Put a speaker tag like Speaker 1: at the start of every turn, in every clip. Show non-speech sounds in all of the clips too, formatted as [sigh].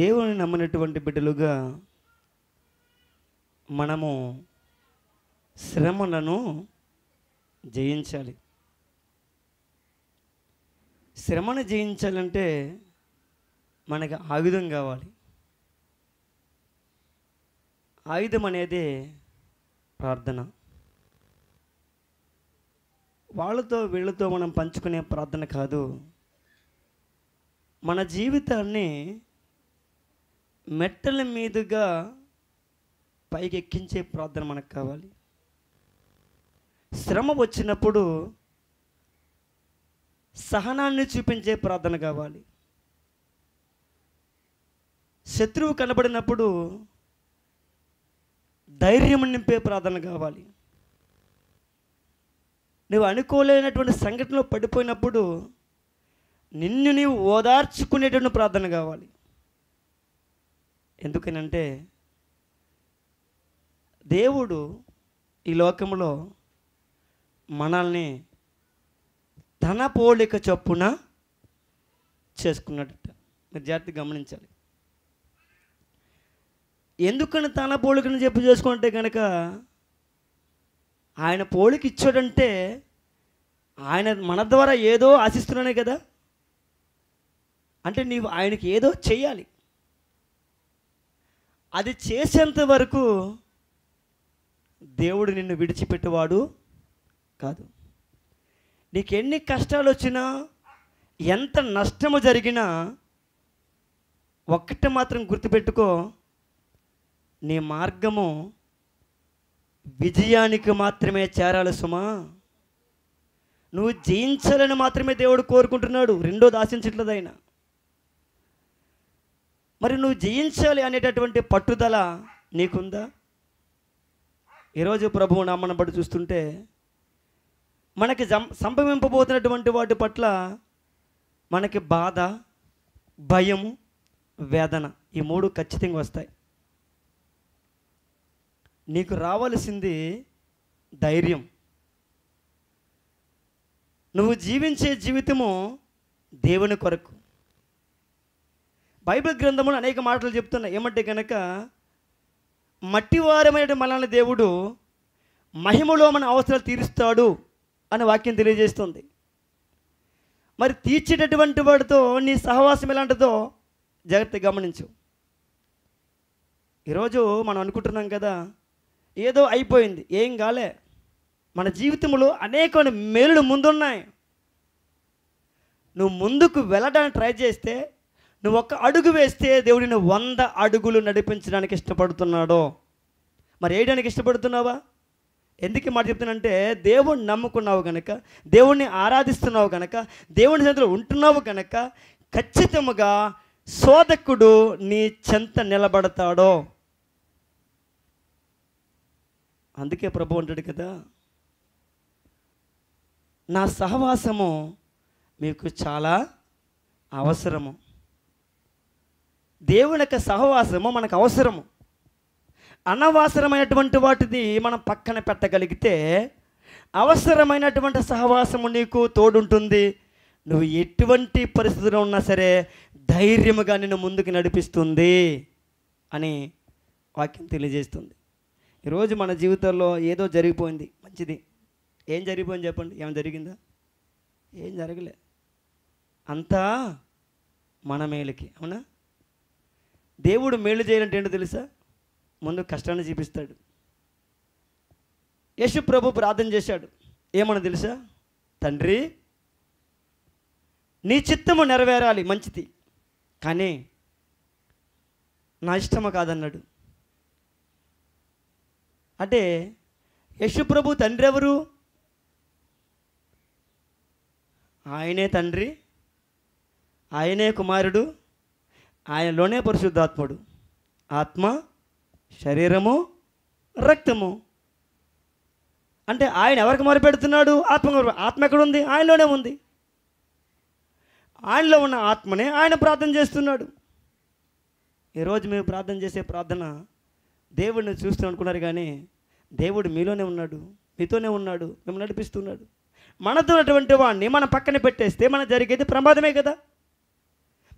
Speaker 1: దేవుని నమ్మినటువంటి బిడ్డలుగా మనము శ్రమలను జయించాలి శ్రమను జయించాలంటే మనకి ఆయుధం కావాలి ఆయుధం అనేది ప్రార్థన వాళ్ళతో వీళ్ళతో మనం పంచుకునే ప్రార్థన కాదు మన జీవితాన్ని మెట్టల మీదుగా పైకి ఎక్కించే ప్రార్థన మనకు కావాలి శ్రమ వచ్చినప్పుడు సహనాన్ని చూపించే ప్రార్థన కావాలి శత్రువు కనబడినప్పుడు ధైర్యం నింపే ప్రార్థన కావాలి నువ్వు అనుకోలేనటువంటి సంఘటనలో పడిపోయినప్పుడు నిన్ను నీవు ఓదార్చుకునేటువంటి ప్రార్థన కావాలి ఎందుకనంటే దేవుడు ఈ లోకంలో మనల్ని తన పోలిక చొప్పున చేసుకున్నాడట మీరు జాగ్రత్త గమనించాలి ఎందుకని తన పోలికను చెప్పి చేసుకుంటే కనుక ఆయన పోలిక ఇచ్చాడంటే ఆయన మన ద్వారా ఏదో ఆశిస్తున్నానే కదా అంటే నీవు ఆయనకి ఏదో చేయాలి అది చేసేంత వరకు దేవుడు నిన్ను విడిచిపెట్టేవాడు కాదు నీకు ఎన్ని కష్టాలు వచ్చినా ఎంత నష్టము జరిగినా ఒక్కటి మాత్రం గుర్తుపెట్టుకో నీ మార్గము విజయానికి మాత్రమే చేరాలి సుమా నువ్వు జయించాలని మాత్రమే దేవుడు కోరుకుంటున్నాడు రెండోది ఆశించట్లేదు మరి నువ్వు జయించాలి అనేటటువంటి పట్టుదల నీకుందా ఈరోజు ప్రభువు నామన పడి చూస్తుంటే మనకి సంభవింపబోతున్నటువంటి వాటి పట్ల మనకి బాధ భయము వేదన ఈ మూడు ఖచ్చితంగా వస్తాయి నీకు రావాల్సింది ధైర్యం నువ్వు జీవించే జీవితము దేవుని కొరకు బైబిల్ గ్రంథములు అనేక మాటలు చెప్తున్నాయి ఏమంటే కనుక మట్టివారమైన మనల్ని దేవుడు మహిమలో మన అవసరాలు తీరుస్తాడు అనే వాక్యం తెలియజేస్తుంది మరి తీర్చేటటువంటి వాడితో నీ సహవాసం ఎలాంటిదో జాగ్రత్త గమనించు ఈరోజు మనం అనుకుంటున్నాం కదా ఏదో అయిపోయింది ఏం కాలే మన జీవితంలో అనేక మేలులు ముందున్నాయి నువ్వు ముందుకు వెళ్ళడానికి ట్రై చేస్తే నువ్వు ఒక అడుగు వేస్తే దేవుడిని వంద అడుగులు నడిపించడానికి ఇష్టపడుతున్నాడో మరి వేయడానికి ఇష్టపడుతున్నావా ఎందుకు మాట చెప్తానంటే దేవుణ్ణి నమ్ముకున్నావు కనుక దేవుణ్ణి ఆరాధిస్తున్నావు కనుక దేవుని చేతిలో ఉంటున్నావు కనుక ఖచ్చితముగా శోధకుడు నీ చెంత నిలబడతాడో అందుకే ప్రభు అంటాడు కదా నా సహవాసము మీకు చాలా అవసరము దేవుని యొక్క సహవాసము మనకు అవసరము అనవసరమైనటువంటి వాటిని మనం పక్కన పెట్టగలిగితే అవసరమైనటువంటి సహవాసము నీకు తోడుంటుంది నువ్వు ఎటువంటి పరిస్థితిలో ఉన్నా సరే ధైర్యముగా నిన్ను ముందుకు నడిపిస్తుంది అని వాక్యం తెలియజేస్తుంది ఈరోజు మన జీవితంలో ఏదో జరిగిపోయింది మంచిది ఏం జరిగిపోయింది చెప్పండి ఏం జరిగిందా ఏం జరగలే అంతా మన మేలుకి అవునా దేవుడు మేలు చేయాలంటే ఏంటో తెలుసా ముందు కష్టాన్ని చూపిస్తాడు యశు ప్రభు ప్రార్థన చేశాడు ఏమన్నా తెలుసా తండ్రి నీ చిత్తము నెరవేరాలి మంచిది కానీ నా ఇష్టము కాదన్నాడు అంటే యశు ప్రభు తండ్రి ఎవరు ఆయనే తండ్రి ఆయనే కుమారుడు ఆయనలోనే పరిశుద్ధాత్ముడు ఆత్మ శరీరము రక్తము అంటే ఆయన ఎవరికి మొరపెడుతున్నాడు ఆత్మ ఆత్మ ఎక్కడుంది ఆయనలోనే ఉంది ఆయనలో ఉన్న ఆత్మనే ఆయన ప్రార్థన చేస్తున్నాడు ఈరోజు మేము ప్రార్థన చేసే ప్రార్థన దేవుడిని చూస్తూ అనుకున్నారు కానీ దేవుడు మీలోనే ఉన్నాడు మీతోనే ఉన్నాడు మిమ్మల్ని నడిపిస్తున్నాడు మనతో ఉన్నటువంటి వాడిని మనం పక్కన పెట్టేస్తే మన జరిగేది ప్రమాదమే కదా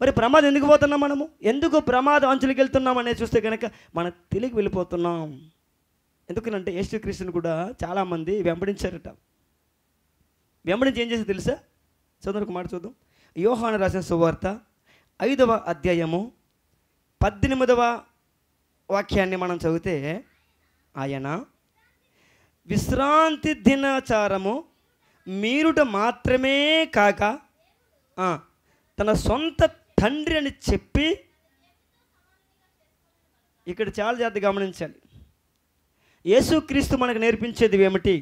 Speaker 1: మరి ప్రమాదం ఎందుకు పోతున్నాం మనము ఎందుకు ప్రమాద అంచులకి వెళ్తున్నాం అనేది చూస్తే కనుక మనం తెలియకి వెళ్ళిపోతున్నాం ఎందుకనంటే క్రీస్తుని కూడా చాలామంది వెంబడించారట వెంబడించి ఏం చేసి తెలుసా చంద్రుకు మాట చూద్దాం యోహాన రాసిన సువార్త ఐదవ అధ్యాయము పద్దెనిమిదవ వాక్యాన్ని మనం చదివితే ఆయన విశ్రాంతి దినాచారము మీరుట మాత్రమే కాక తన సొంత తండ్రి అని చెప్పి ఇక్కడ చాలా జాగ్రత్త గమనించాలి యేసుక్రీస్తు మనకు నేర్పించేది ఏమిటి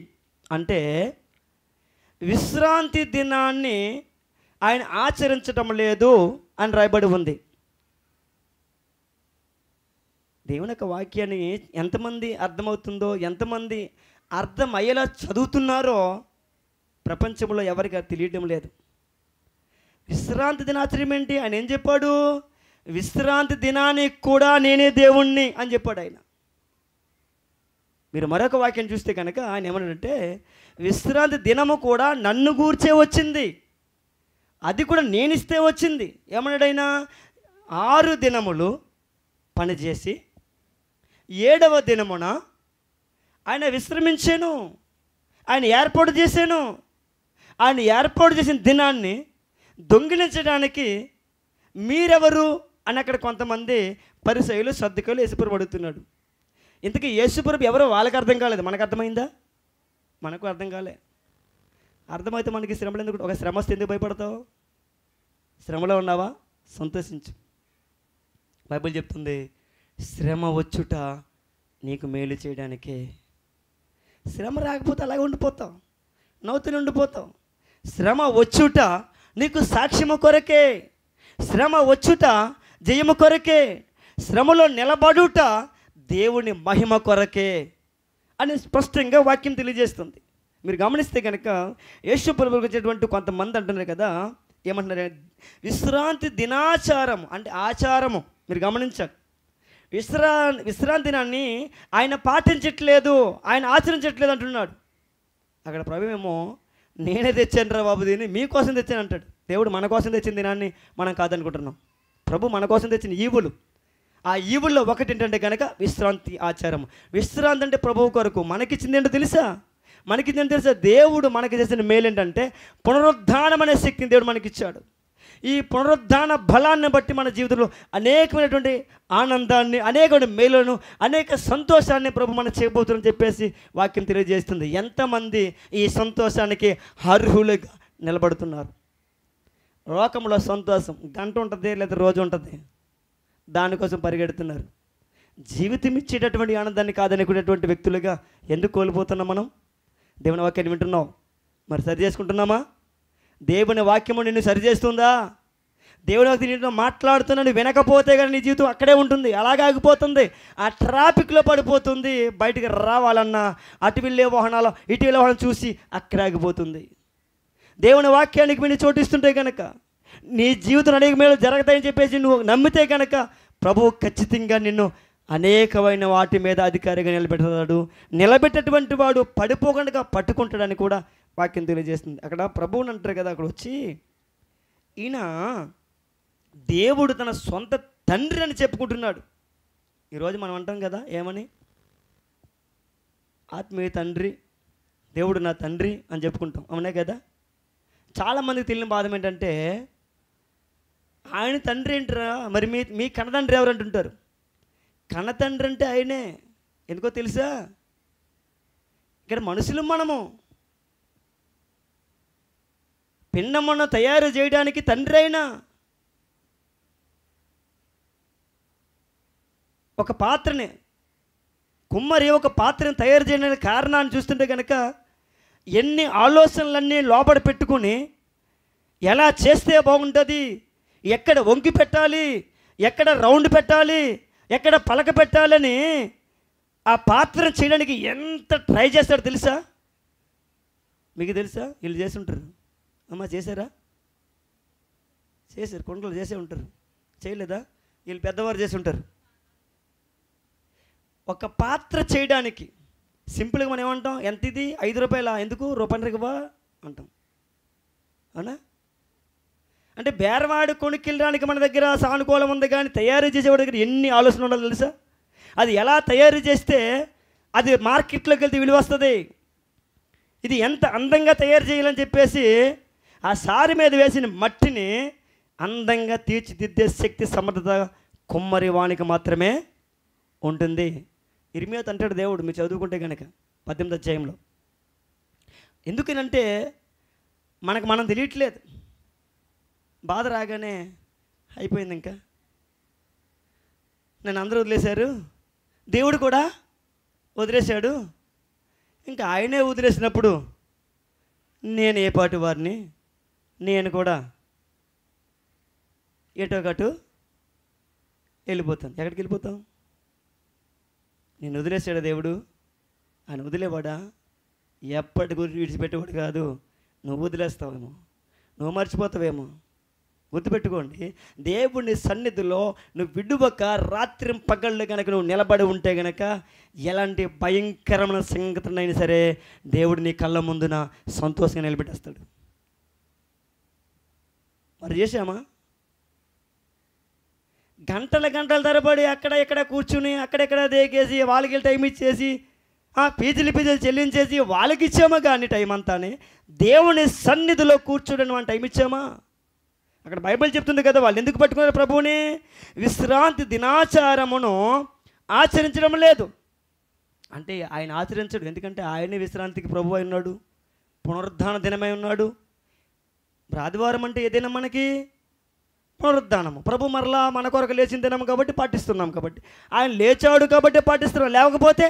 Speaker 1: అంటే విశ్రాంతి దినాన్ని ఆయన ఆచరించటం లేదు అని రాయబడి ఉంది దేవుని యొక్క వాక్యాన్ని ఎంతమంది అర్థమవుతుందో ఎంతమంది అర్థం అయ్యేలా చదువుతున్నారో ప్రపంచంలో ఎవరికి తెలియడం లేదు విశ్రాంతి దినాచరణ ఏంటి ఆయన ఏం చెప్పాడు విశ్రాంతి దినానికి కూడా నేనే దేవుణ్ణి అని చెప్పాడు ఆయన మీరు మరొక వాక్యం చూస్తే కనుక ఆయన ఏమన్నాడంటే విశ్రాంతి దినము కూడా నన్ను గూర్చే వచ్చింది అది కూడా నేనిస్తే వచ్చింది ఏమన్నాడైనా ఆరు దినములు పనిచేసి ఏడవ దినమున ఆయన విశ్రమించాను ఆయన ఏర్పాటు చేశాను ఆయన ఏర్పాటు చేసిన దినాన్ని దొంగిలించడానికి మీరెవరు అని అక్కడ కొంతమంది పరిసయులు సర్దుకలు యేసుప్రభు పడుతున్నాడు ఇంతకీ యేసుప్రభు ఎవరో వాళ్ళకి అర్థం కాలేదు మనకు అర్థమైందా మనకు అర్థం కాలే అర్థమైతే మనకి శ్రమలు ఎందుకు ఒక శ్రమ వస్తే ఎందుకు భయపడతావు శ్రమలో ఉన్నావా సంతోషించు బైబిల్ చెప్తుంది శ్రమ వచ్చుట నీకు మేలు చేయడానికి శ్రమ రాకపోతే అలాగే ఉండిపోతావు నవ్వుతూనే ఉండిపోతావు శ్రమ వచ్చుట నీకు సాక్ష్యము కొరకే శ్రమ వచ్చుట జయము కొరకే శ్రమలో నిలబడుట దేవుని మహిమ కొరకే అని స్పష్టంగా వాక్యం తెలియజేస్తుంది మీరు గమనిస్తే కనుక యేసు ప్రభుకి వచ్చేటువంటి కొంతమంది అంటున్నారు కదా ఏమంటున్నారు విశ్రాంతి దినాచారము అంటే ఆచారము మీరు గమనించాలి విశ్రా విశ్రాంతి దినాన్ని ఆయన పాటించట్లేదు ఆయన ఆచరించట్లేదు అంటున్నాడు అక్కడ ఏమో [laughs] నేనే తెచ్చాను రా బాబు దీన్ని మీకోసం తెచ్చాను అంటాడు దేవుడు మన కోసం తెచ్చిన దినాన్ని మనం కాదనుకుంటున్నాం ప్రభు మన కోసం తెచ్చిన ఈవులు ఆ ఈవుల్లో ఒకటి ఏంటంటే కనుక విశ్రాంతి ఆచారం విశ్రాంతి అంటే ప్రభువు కొరకు మనకిచ్చింది ఏంటో తెలుసా మనకిచ్చింది తెలుసా దేవుడు మనకి చేసిన మేలు ఏంటంటే పునరుద్ధానం అనే శక్తిని దేవుడు మనకిచ్చాడు ఈ పునరుద్ధాన బలాన్ని బట్టి మన జీవితంలో అనేకమైనటువంటి ఆనందాన్ని అనేక మేలును అనేక సంతోషాన్ని ప్రభు మనం చేయబోతుందని చెప్పేసి వాక్యం తెలియజేస్తుంది ఎంతమంది ఈ సంతోషానికి అర్హులుగా నిలబడుతున్నారు లోకంలో సంతోషం గంట ఉంటుంది లేదా రోజు ఉంటుంది దానికోసం పరిగెడుతున్నారు జీవితం ఇచ్చేటటువంటి ఆనందాన్ని కాదనుకునేటువంటి వ్యక్తులుగా ఎందుకు కోల్పోతున్నాం మనం దేవుని వాక్యాన్ని వింటున్నాం మరి సరి చేసుకుంటున్నామా దేవుని వాక్యము నిన్ను సరిచేస్తుందా దేవుని వాక్యం నీతో మాట్లాడుతున్నాను వినకపోతే కానీ నీ జీవితం అక్కడే ఉంటుంది అలాగే ఆగిపోతుంది ఆ ట్రాఫిక్లో పడిపోతుంది బయటికి రావాలన్నా అటు వెళ్ళే వాహనాలు ఇటు వెళ్ళే వాహనం చూసి అక్కడే ఆగిపోతుంది దేవుని వాక్యానికి మీరు చోటిస్తుంటే కనుక నీ జీవితం అనేక మీద జరుగుతాయని చెప్పేసి నువ్వు నమ్మితే కనుక ప్రభువు ఖచ్చితంగా నిన్ను అనేకమైన వాటి మీద అధికారిగా నిలబెడతాడు నిలబెట్టేటువంటి వాడు పడిపోకుండా పట్టుకుంటాడని కూడా వాక్యం తెలియజేస్తుంది అక్కడ ప్రభువుని అంటారు కదా అక్కడ వచ్చి ఈయన దేవుడు తన సొంత తండ్రి అని చెప్పుకుంటున్నాడు ఈరోజు మనం అంటాం కదా ఏమని ఆత్మీయ తండ్రి దేవుడు నా తండ్రి అని చెప్పుకుంటాం అవునే కదా చాలామందికి తెలియని బాధం ఏంటంటే ఆయన తండ్రి ఏంటరా మరి మీ మీ కన్నతండ్రి ఎవరు అంటుంటారు కన్నతండ్రి అంటే ఆయనే ఎందుకో తెలుసా ఇక్కడ మనుషులు మనము పిన్నమ్మను తయారు చేయడానికి తండ్రి అయినా ఒక పాత్రని కుమ్మరి ఒక పాత్రని తయారు చేయడానికి కారణాన్ని చూస్తుంటే కనుక ఎన్ని ఆలోచనలన్నీ లోపల పెట్టుకుని ఎలా చేస్తే బాగుంటుంది ఎక్కడ వంకి పెట్టాలి ఎక్కడ రౌండ్ పెట్టాలి ఎక్కడ పలక పెట్టాలని ఆ పాత్ర చేయడానికి ఎంత ట్రై చేస్తాడో తెలుసా మీకు తెలుసా వీళ్ళు చేసి ఉంటారు అమ్మా చేశారా చేశారు కొండలు చేసే ఉంటారు చేయలేదా వీళ్ళు పెద్దవారు చేసి ఉంటారు ఒక పాత్ర చేయడానికి సింపుల్గా మనం ఏమంటాం ఎంత ఇది ఐదు రూపాయల ఎందుకు రూపాయి బా అంటాం అవునా అంటే బేరవాడు కొనుక్కెళ్ళడానికి మన దగ్గర సానుకూలం ఉంది కానీ తయారు చేసేవాడి దగ్గర ఎన్ని ఆలోచనలు ఉండాలి తెలుసా అది ఎలా తయారు చేస్తే అది మార్కెట్లోకి వెళ్తే విలువ వస్తుంది ఇది ఎంత అందంగా తయారు చేయాలని చెప్పేసి ఆ సారి మీద వేసిన మట్టిని అందంగా తీర్చిదిద్దే శక్తి సమర్థత కుమ్మరి వానికి మాత్రమే ఉంటుంది ఇరిమియాత్ అంటాడు దేవుడు మీరు చదువుకుంటే కనుక పద్దెనిమిది అధ్యాయంలో ఎందుకనంటే మనకు మనం తెలియట్లేదు బాధ రాగానే అయిపోయింది ఇంకా నన్ను అందరూ వదిలేశారు దేవుడు కూడా వదిలేశాడు ఇంకా ఆయనే వదిలేసినప్పుడు నేను ఏ పాటి వారిని నేను కూడా ఎటో ఎటోకటు వెళ్ళిపోతాను ఎక్కడికి వెళ్ళిపోతాం నేను వదిలేసాడు దేవుడు ఆయన వదిలేవాడా ఎప్పటి గురించి విడిచిపెట్టేవాడు కాదు నువ్వు వదిలేస్తావేమో నువ్వు మర్చిపోతావేమో గుర్తుపెట్టుకోండి దేవుని సన్నిధిలో నువ్వు విడువక రాత్రి పగళ్ళు కనుక నువ్వు నిలబడి ఉంటే కనుక ఎలాంటి భయంకరమైన సంఘటన అయినా సరే దేవుడు నీ కళ్ళ ముందున సంతోషంగా నిలబెట్టేస్తాడు మరి చేసామా గంటల గంటల తరబడి అక్కడ ఇక్కడ కూర్చుని అక్కడెక్కడ దేకేసి వాళ్ళకి టైం ఇచ్చేసి పీజీలు పీజీలు చెల్లించేసి వాళ్ళకి ఇచ్చామా కానీ టైం అంతానే దేవుని సన్నిధిలో కూర్చోడానికి మనం టైం ఇచ్చామా అక్కడ బైబిల్ చెప్తుంది కదా వాళ్ళు ఎందుకు పట్టుకున్నారు ప్రభువుని విశ్రాంతి దినాచారమును ఆచరించడం లేదు అంటే ఆయన ఆచరించడు ఎందుకంటే ఆయనే విశ్రాంతికి ప్రభు ఉన్నాడు పునరుద్ధాన దినమై ఉన్నాడు ఇప్పుడు ఆదివారం అంటే ఏదైనా మనకి పునరుద్ధానము ప్రభు మరలా మన కొరకు లేచిన దినం కాబట్టి పాటిస్తున్నాం కాబట్టి ఆయన లేచాడు కాబట్టి పాటిస్తున్నాం లేకపోతే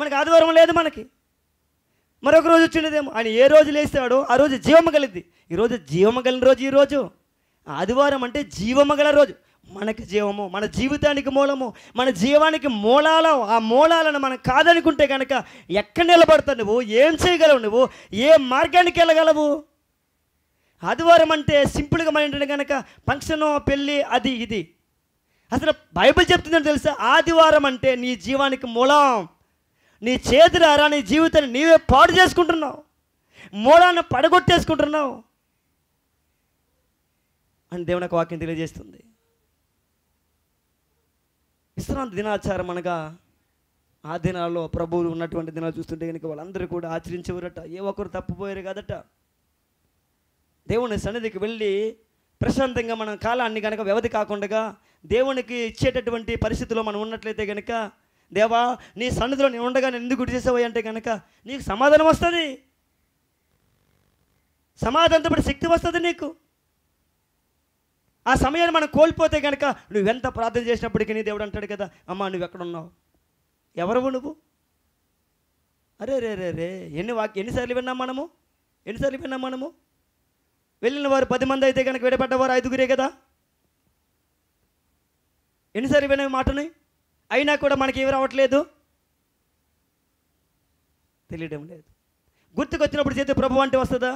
Speaker 1: మనకి ఆదివారం లేదు మనకి మరొక రోజు వచ్చిండేదేమో ఆయన ఏ రోజు లేస్తాడో ఆ రోజు జీవము కలిగింది ఈరోజు జీవము కలిగిన రోజు ఈరోజు ఆదివారం అంటే జీవము గల రోజు మనకి జీవము మన జీవితానికి మూలము మన జీవానికి మూలాల ఆ మూలాలను మనం కాదనుకుంటే కనుక ఎక్కడ నిలబడతావు నువ్వు ఏం చేయగలవు నువ్వు ఏ మార్గానికి వెళ్ళగలవు ఆదివారం అంటే సింపుల్గా మనం ఏంటంటే కనుక ఫంక్షన్ పెళ్ళి అది ఇది అసలు బైబిల్ చెప్తుందని తెలుసా ఆదివారం అంటే నీ జీవానికి మూలం నీ చేతులారా నీ జీవితాన్ని నీవే పాడు చేసుకుంటున్నావు మూలాన్ని పడగొట్టేసుకుంటున్నావు అని దేవునికి వాక్యం తెలియజేస్తుంది విశ్రాంతి దినాచారం అనగా ఆ దినాల్లో ప్రభువులు ఉన్నటువంటి దినాలు చూస్తుంటే కనుక వాళ్ళందరూ కూడా ఆచరించేవారట ఏ ఒక్కరు తప్పిపోయారు కదట దేవుని సన్నిధికి వెళ్ళి ప్రశాంతంగా మనం కాలాన్ని కనుక వ్యవధి కాకుండా దేవునికి ఇచ్చేటటువంటి పరిస్థితిలో మనం ఉన్నట్లయితే కనుక దేవా నీ సన్నిధిలో నేను ఉండగా నేను ఎందుకు గుడి అంటే కనుక నీకు సమాధానం వస్తుంది సమాధానంతో పాటు శక్తి వస్తుంది నీకు ఆ సమయాన్ని మనం కోల్పోతే కనుక నువ్వెంత ప్రార్థన చేసినప్పటికీ నీ దేవుడు అంటాడు కదా అమ్మ నువ్వు ఎక్కడున్నావు ఎవరు నువ్వు అరే రే రే రే ఎన్ని వాక్య ఎన్నిసార్లు విన్నాం మనము ఎన్నిసార్లు విన్నాం మనము వెళ్ళిన వారు పది మంది అయితే కనుక విడబడ్డవారు ఐదుగురే కదా ఎన్నిసార్లు వినవి మాటని అయినా కూడా మనకి ఏమి రావట్లేదు తెలియడం లేదు గుర్తుకొచ్చినప్పుడు చేతి ప్రభు అంటే వస్తుందా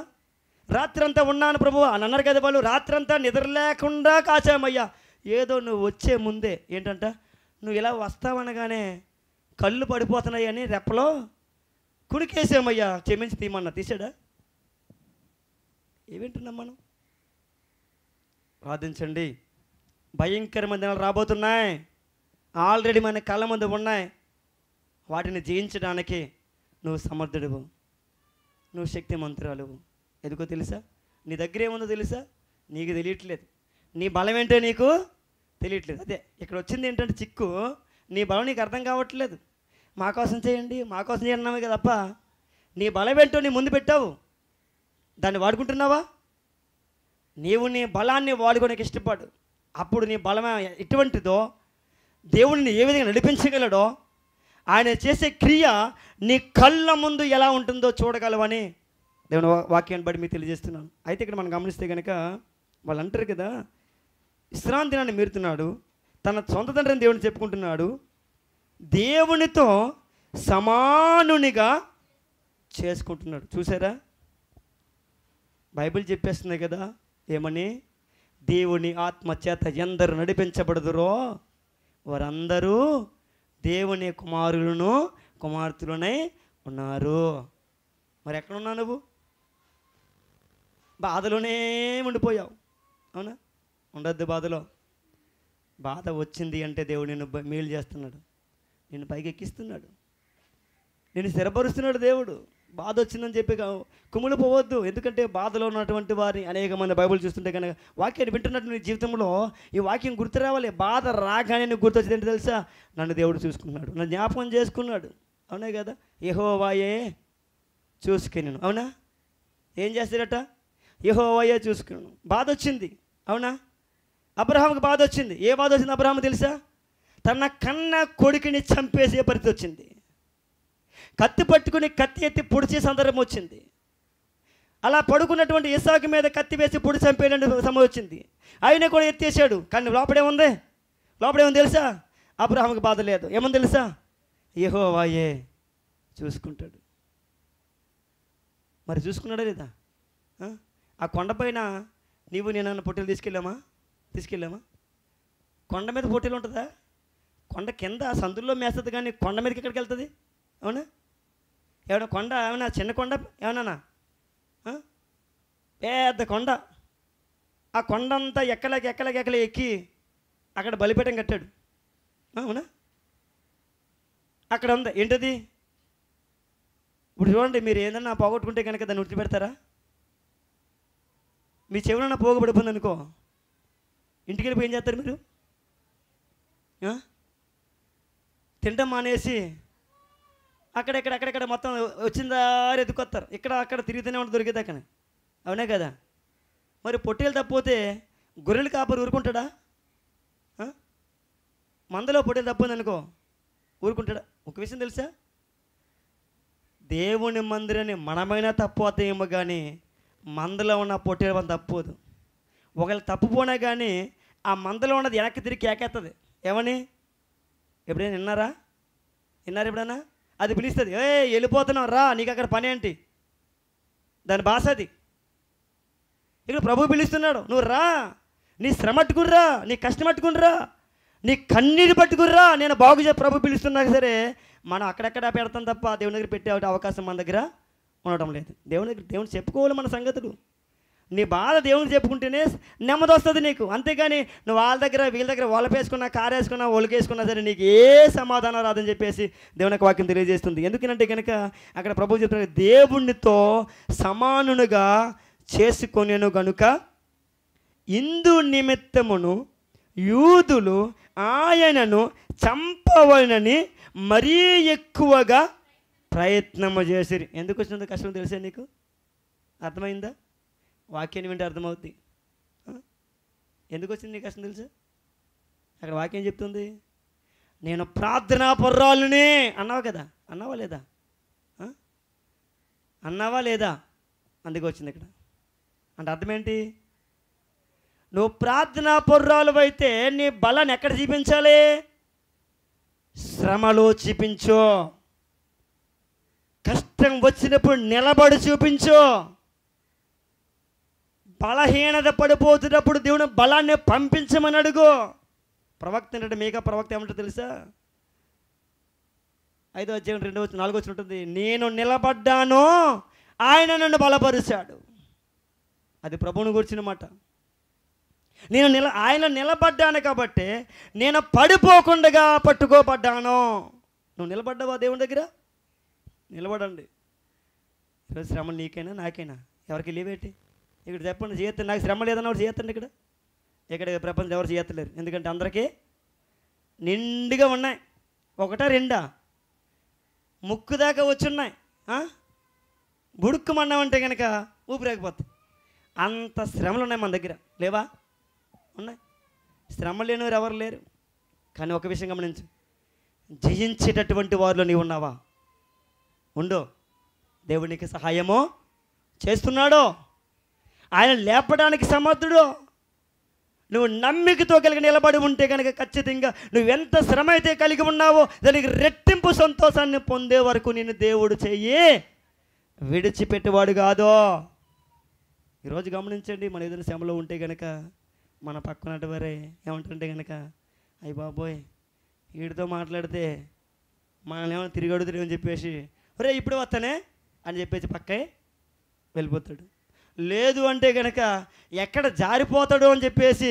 Speaker 1: రాత్రంతా ఉన్నాను ప్రభు అని అన్నారు కదా వాళ్ళు రాత్రంతా నిద్ర లేకుండా కాచామయ్యా ఏదో నువ్వు వచ్చే ముందే ఏంటంట నువ్వు ఇలా వస్తావనగానే కళ్ళు పడిపోతున్నాయని రెప్పలో కుడికేసామయ్యా క్షమించి తీమన్నా తీసాడా ఏమింటున్నాం మనం ప్రార్థించండి భయంకరమైన దినాలు రాబోతున్నాయి ఆల్రెడీ మన కళ్ళ ముందు ఉన్నాయి వాటిని జయించడానికి నువ్వు సమర్థుడువు నువ్వు శక్తి మంత్రాలువు ఎందుకో తెలుసా నీ దగ్గర ఏముందో తెలుసా నీకు తెలియట్లేదు నీ బలం ఏంటో నీకు తెలియట్లేదు అదే ఇక్కడ వచ్చింది ఏంటంటే చిక్కు నీ బలం నీకు అర్థం కావట్లేదు మా కోసం చేయండి మా కోసం చేయండి కదా నీ బలం ఏంటో నీ ముందు పెట్టావు దాన్ని వాడుకుంటున్నావా నీవు నీ బలాన్ని వాడుకోడానికి ఇష్టపడు అప్పుడు నీ బలం ఎటువంటిదో దేవుడిని ఏ విధంగా నడిపించగలడో ఆయన చేసే క్రియ నీ కళ్ళ ముందు ఎలా ఉంటుందో చూడగలవని దేవుని వాక్యాన్ని బట్టి మీకు తెలియజేస్తున్నాను అయితే ఇక్కడ మనం గమనిస్తే కనుక వాళ్ళు అంటారు కదా విశ్రాంతి నన్ను మీరుతున్నాడు తన సొంత తండ్రిని దేవుని చెప్పుకుంటున్నాడు దేవునితో సమానునిగా చేసుకుంటున్నాడు చూసారా బైబిల్ చెప్పేస్తుంది కదా ఏమని దేవుని ఆత్మ చేత ఎందరు నడిపించబడదురో వారందరూ దేవుని కుమారులను కుమార్తెలునై ఉన్నారు మరి ఎక్కడున్నావు నువ్వు బాధలోనే ఉండిపోయావు అవునా ఉండద్దు బాధలో బాధ వచ్చింది అంటే దేవుడు నిన్ను మేలు చేస్తున్నాడు నిన్ను పైకి ఎక్కిస్తున్నాడు నిన్ను స్థిరపరుస్తున్నాడు దేవుడు బాధ వచ్చిందని చెప్పి కుమిలిపోవద్దు ఎందుకంటే బాధలో ఉన్నటువంటి వారిని అనేక మంది బైబుల్ చూస్తుంటే కనుక వాక్యాన్ని వింటున్నట్టు నీ జీవితంలో ఈ వాక్యం గుర్తు రావాలి బాధ రాగానే నీకు గుర్తొచ్చింది ఏంటి తెలుసా నన్ను దేవుడు చూసుకున్నాడు నన్ను జ్ఞాపకం చేసుకున్నాడు అవునా కదా యహోవాయే చూసుకున్నాను అవునా ఏం చేస్తాడట యహోవాయే చూసుకున్నాను బాధ వచ్చింది అవునా అబ్రహాంకి బాధ వచ్చింది ఏ బాధ వచ్చింది అబ్రహాం తెలుసా తన కన్న కొడుకుని చంపేసే పరిస్థితి వచ్చింది కత్తి పట్టుకుని కత్తి ఎత్తి పొడిచే సందర్భం వచ్చింది అలా పడుకున్నటువంటి ఇసాకు మీద కత్తి వేసి పొడి చంపేయడం సమయం వచ్చింది ఆయన కూడా ఎత్తేసాడు కానీ లోపడే ఉంది లోపడే తెలుసా అబ్రహాంకి బాధ లేదు ఏమని తెలుసా ఏహో వాయే చూసుకుంటాడు మరి చూసుకున్నాడా లేదా ఆ కొండపైన నీవు నేను పొట్టెలు తీసుకెళ్ళామా తీసుకెళ్ళామా కొండ మీద పొట్టెలు ఉంటుందా కొండ కింద సందుల్లో మేస్తుంది కానీ కొండ మీదకి ఎక్కడికి వెళ్తుంది అవునా ఎవడ కొండ ఏమన్నా చిన్న కొండ ఏమన్నా పెద్ద కొండ ఆ కొండ అంతా ఎక్కలేక ఎక్కలేక ఎక్కలే ఎక్కి అక్కడ బలిపీఠం కట్టాడు అవునా అక్కడ ఉంది ఏంటది ఇప్పుడు చూడండి మీరు ఏదన్నా పోగొట్టుకుంటే కనుక దాన్ని పెడతారా మీ చెవులన్నా పోగబడిపోయింది అనుకో ఇంటికి వెళ్ళిపోయి ఏం చేస్తారు మీరు తింటాం మానేసి అక్కడెక్కడ అక్కడెక్కడ మొత్తం దారి ఎదుకొస్తారు ఇక్కడ అక్కడ తిరుగుతూనే ఉంటుంది దొరికితే అక్కడ అవునే కదా మరి పొట్టేలు తప్పిపోతే గొర్రెలు కాపరు ఊరుకుంటాడా మందలో పొట్టేలు తప్పింది అనుకో ఊరుకుంటాడా ఒక విషయం తెలుసా దేవుని మందిరని మనమైనా తప్పుతాయేమో కానీ మందలో ఉన్న పొట్టేలు మనం తప్పుపోదు ఒకవేళ తప్పుపోయినా కానీ ఆ మందలో ఉన్నది వెనక్కి తిరిగి కేకేస్తుంది ఏమని ఎప్పుడైనా విన్నారా విన్నారు ఎప్పుడైనా అది పిలుస్తుంది ఏ వెళ్ళిపోతున్నాం రా నీకు అక్కడ పని ఏంటి దాని భాష అది ఇక్కడ ప్రభు పిలుస్తున్నాడు నువ్వు రా నీ శ్రమ అట్టుకుర్రా నీ కష్టం అట్టుకునిరా నీ కన్నీరు పట్టుకుర్రా నేను బాగు చే ప్రభు పిలుస్తున్నా సరే మనం అక్కడక్కడ పెడతాం తప్ప దేవుని దగ్గర పెట్టే అవకాశం మన దగ్గర ఉండటం లేదు దేవుని దగ్గర దేవుని చెప్పుకోవాలి మన సంగతులు నీ బాధ దేవుని చెప్పుకుంటేనే నెమ్మది వస్తుంది నీకు అంతేగాని నువ్వు వాళ్ళ దగ్గర వీళ్ళ దగ్గర వాళ్ళపేసుకున్నా కారేసుకున్నా ఒలికేసుకున్నా సరే నీకు ఏ సమాధానం రాదని చెప్పేసి దేవునికి వాక్యం తెలియజేస్తుంది ఎందుకంటే కనుక అక్కడ ప్రభు చెప్తున్నారు దేవునితో సమానునుగా చేసుకొనేను గనుక ఇందు నిమిత్తమును యూదులు ఆయనను చంపవలనని మరీ ఎక్కువగా ప్రయత్నము చేసిరి ఎందుకు వచ్చినంత కష్టం తెలిసే నీకు అర్థమైందా వాక్యాన్ని వింటే అర్థమవుద్ది ఎందుకు వచ్చింది నీకు అసలు తెలుసా అక్కడ వాక్యం చెప్తుంది నేను ప్రార్థనా పర్రాలునే అన్నావు కదా అన్నావా లేదా అన్నావా లేదా అందుకు వచ్చింది ఇక్కడ అంటే అర్థం ఏంటి నువ్వు ప్రార్థనా పొర్రాలు అయితే నీ బలాన్ని ఎక్కడ చూపించాలి శ్రమలో చూపించు కష్టం వచ్చినప్పుడు నిలబడి చూపించు బలహీనత పడిపోతున్నప్పుడు దేవుని బలాన్ని పంపించమని అడుగు ప్రవక్త అంటే మీక ప్రవక్త ఏమంటో తెలుసా ఐదో వచ్చిన రెండో వచ్చి నాలుగో వచ్చిన ఉంటుంది నేను నిలబడ్డాను ఆయన నన్ను బలపరిచాడు అది ప్రభువుని గురించిన మాట నేను నిల ఆయన నిలబడ్డాను కాబట్టి నేను పడిపోకుండా పట్టుకోబడ్డాను నువ్వు నిలబడ్డావా దేవుని దగ్గర నిలబడండి శ్రమ నీకైనా నాకైనా ఎవరికి లేవేటి ఇక్కడ చెప్పండి చేయత్తండి నాకు శ్రమ లేదన్న ఎవరు చేయత్తండి ఇక్కడ ఇక్కడ ప్రపంచం ఎవరు చేయత్తలేరు ఎందుకంటే అందరికీ నిండుగా ఉన్నాయి ఒకటా రెండా ముక్కు దాకా వచ్చున్నాయి బుడుక్కుమన్నామంటే కనుక ఊపిరాకపోతే అంత శ్రమలు ఉన్నాయి మన దగ్గర లేవా ఉన్నాయి శ్రమ లేనివారు ఎవరు లేరు కానీ ఒక విషయం గమనించు జయించేటటువంటి వారిలో నీవు ఉన్నావా ఉండు దేవునికి సహాయమో చేస్తున్నాడో ఆయన లేపడానికి సమర్థుడు నువ్వు నమ్మికతో కలిగి నిలబడి ఉంటే కనుక ఖచ్చితంగా నువ్వెంత శ్రమ అయితే కలిగి ఉన్నావో దానికి రెట్టింపు సంతోషాన్ని పొందే వరకు నేను దేవుడు చెయ్యి విడిచిపెట్టేవాడు కాదో ఈరోజు గమనించండి మన ఏదైనా శ్రమలో ఉంటే కనుక మన పక్కనటి వరే ఏమంటుంటే కనుక అయ్యి బాబోయ్ వీడితో మాట్లాడితే మనల్ని ఏమైనా తిరిగి అడుగుతాడు అని చెప్పేసి ఒరే ఇప్పుడు వస్తానే అని చెప్పేసి పక్కే వెళ్ళిపోతాడు లేదు అంటే కనుక ఎక్కడ జారిపోతాడు అని చెప్పేసి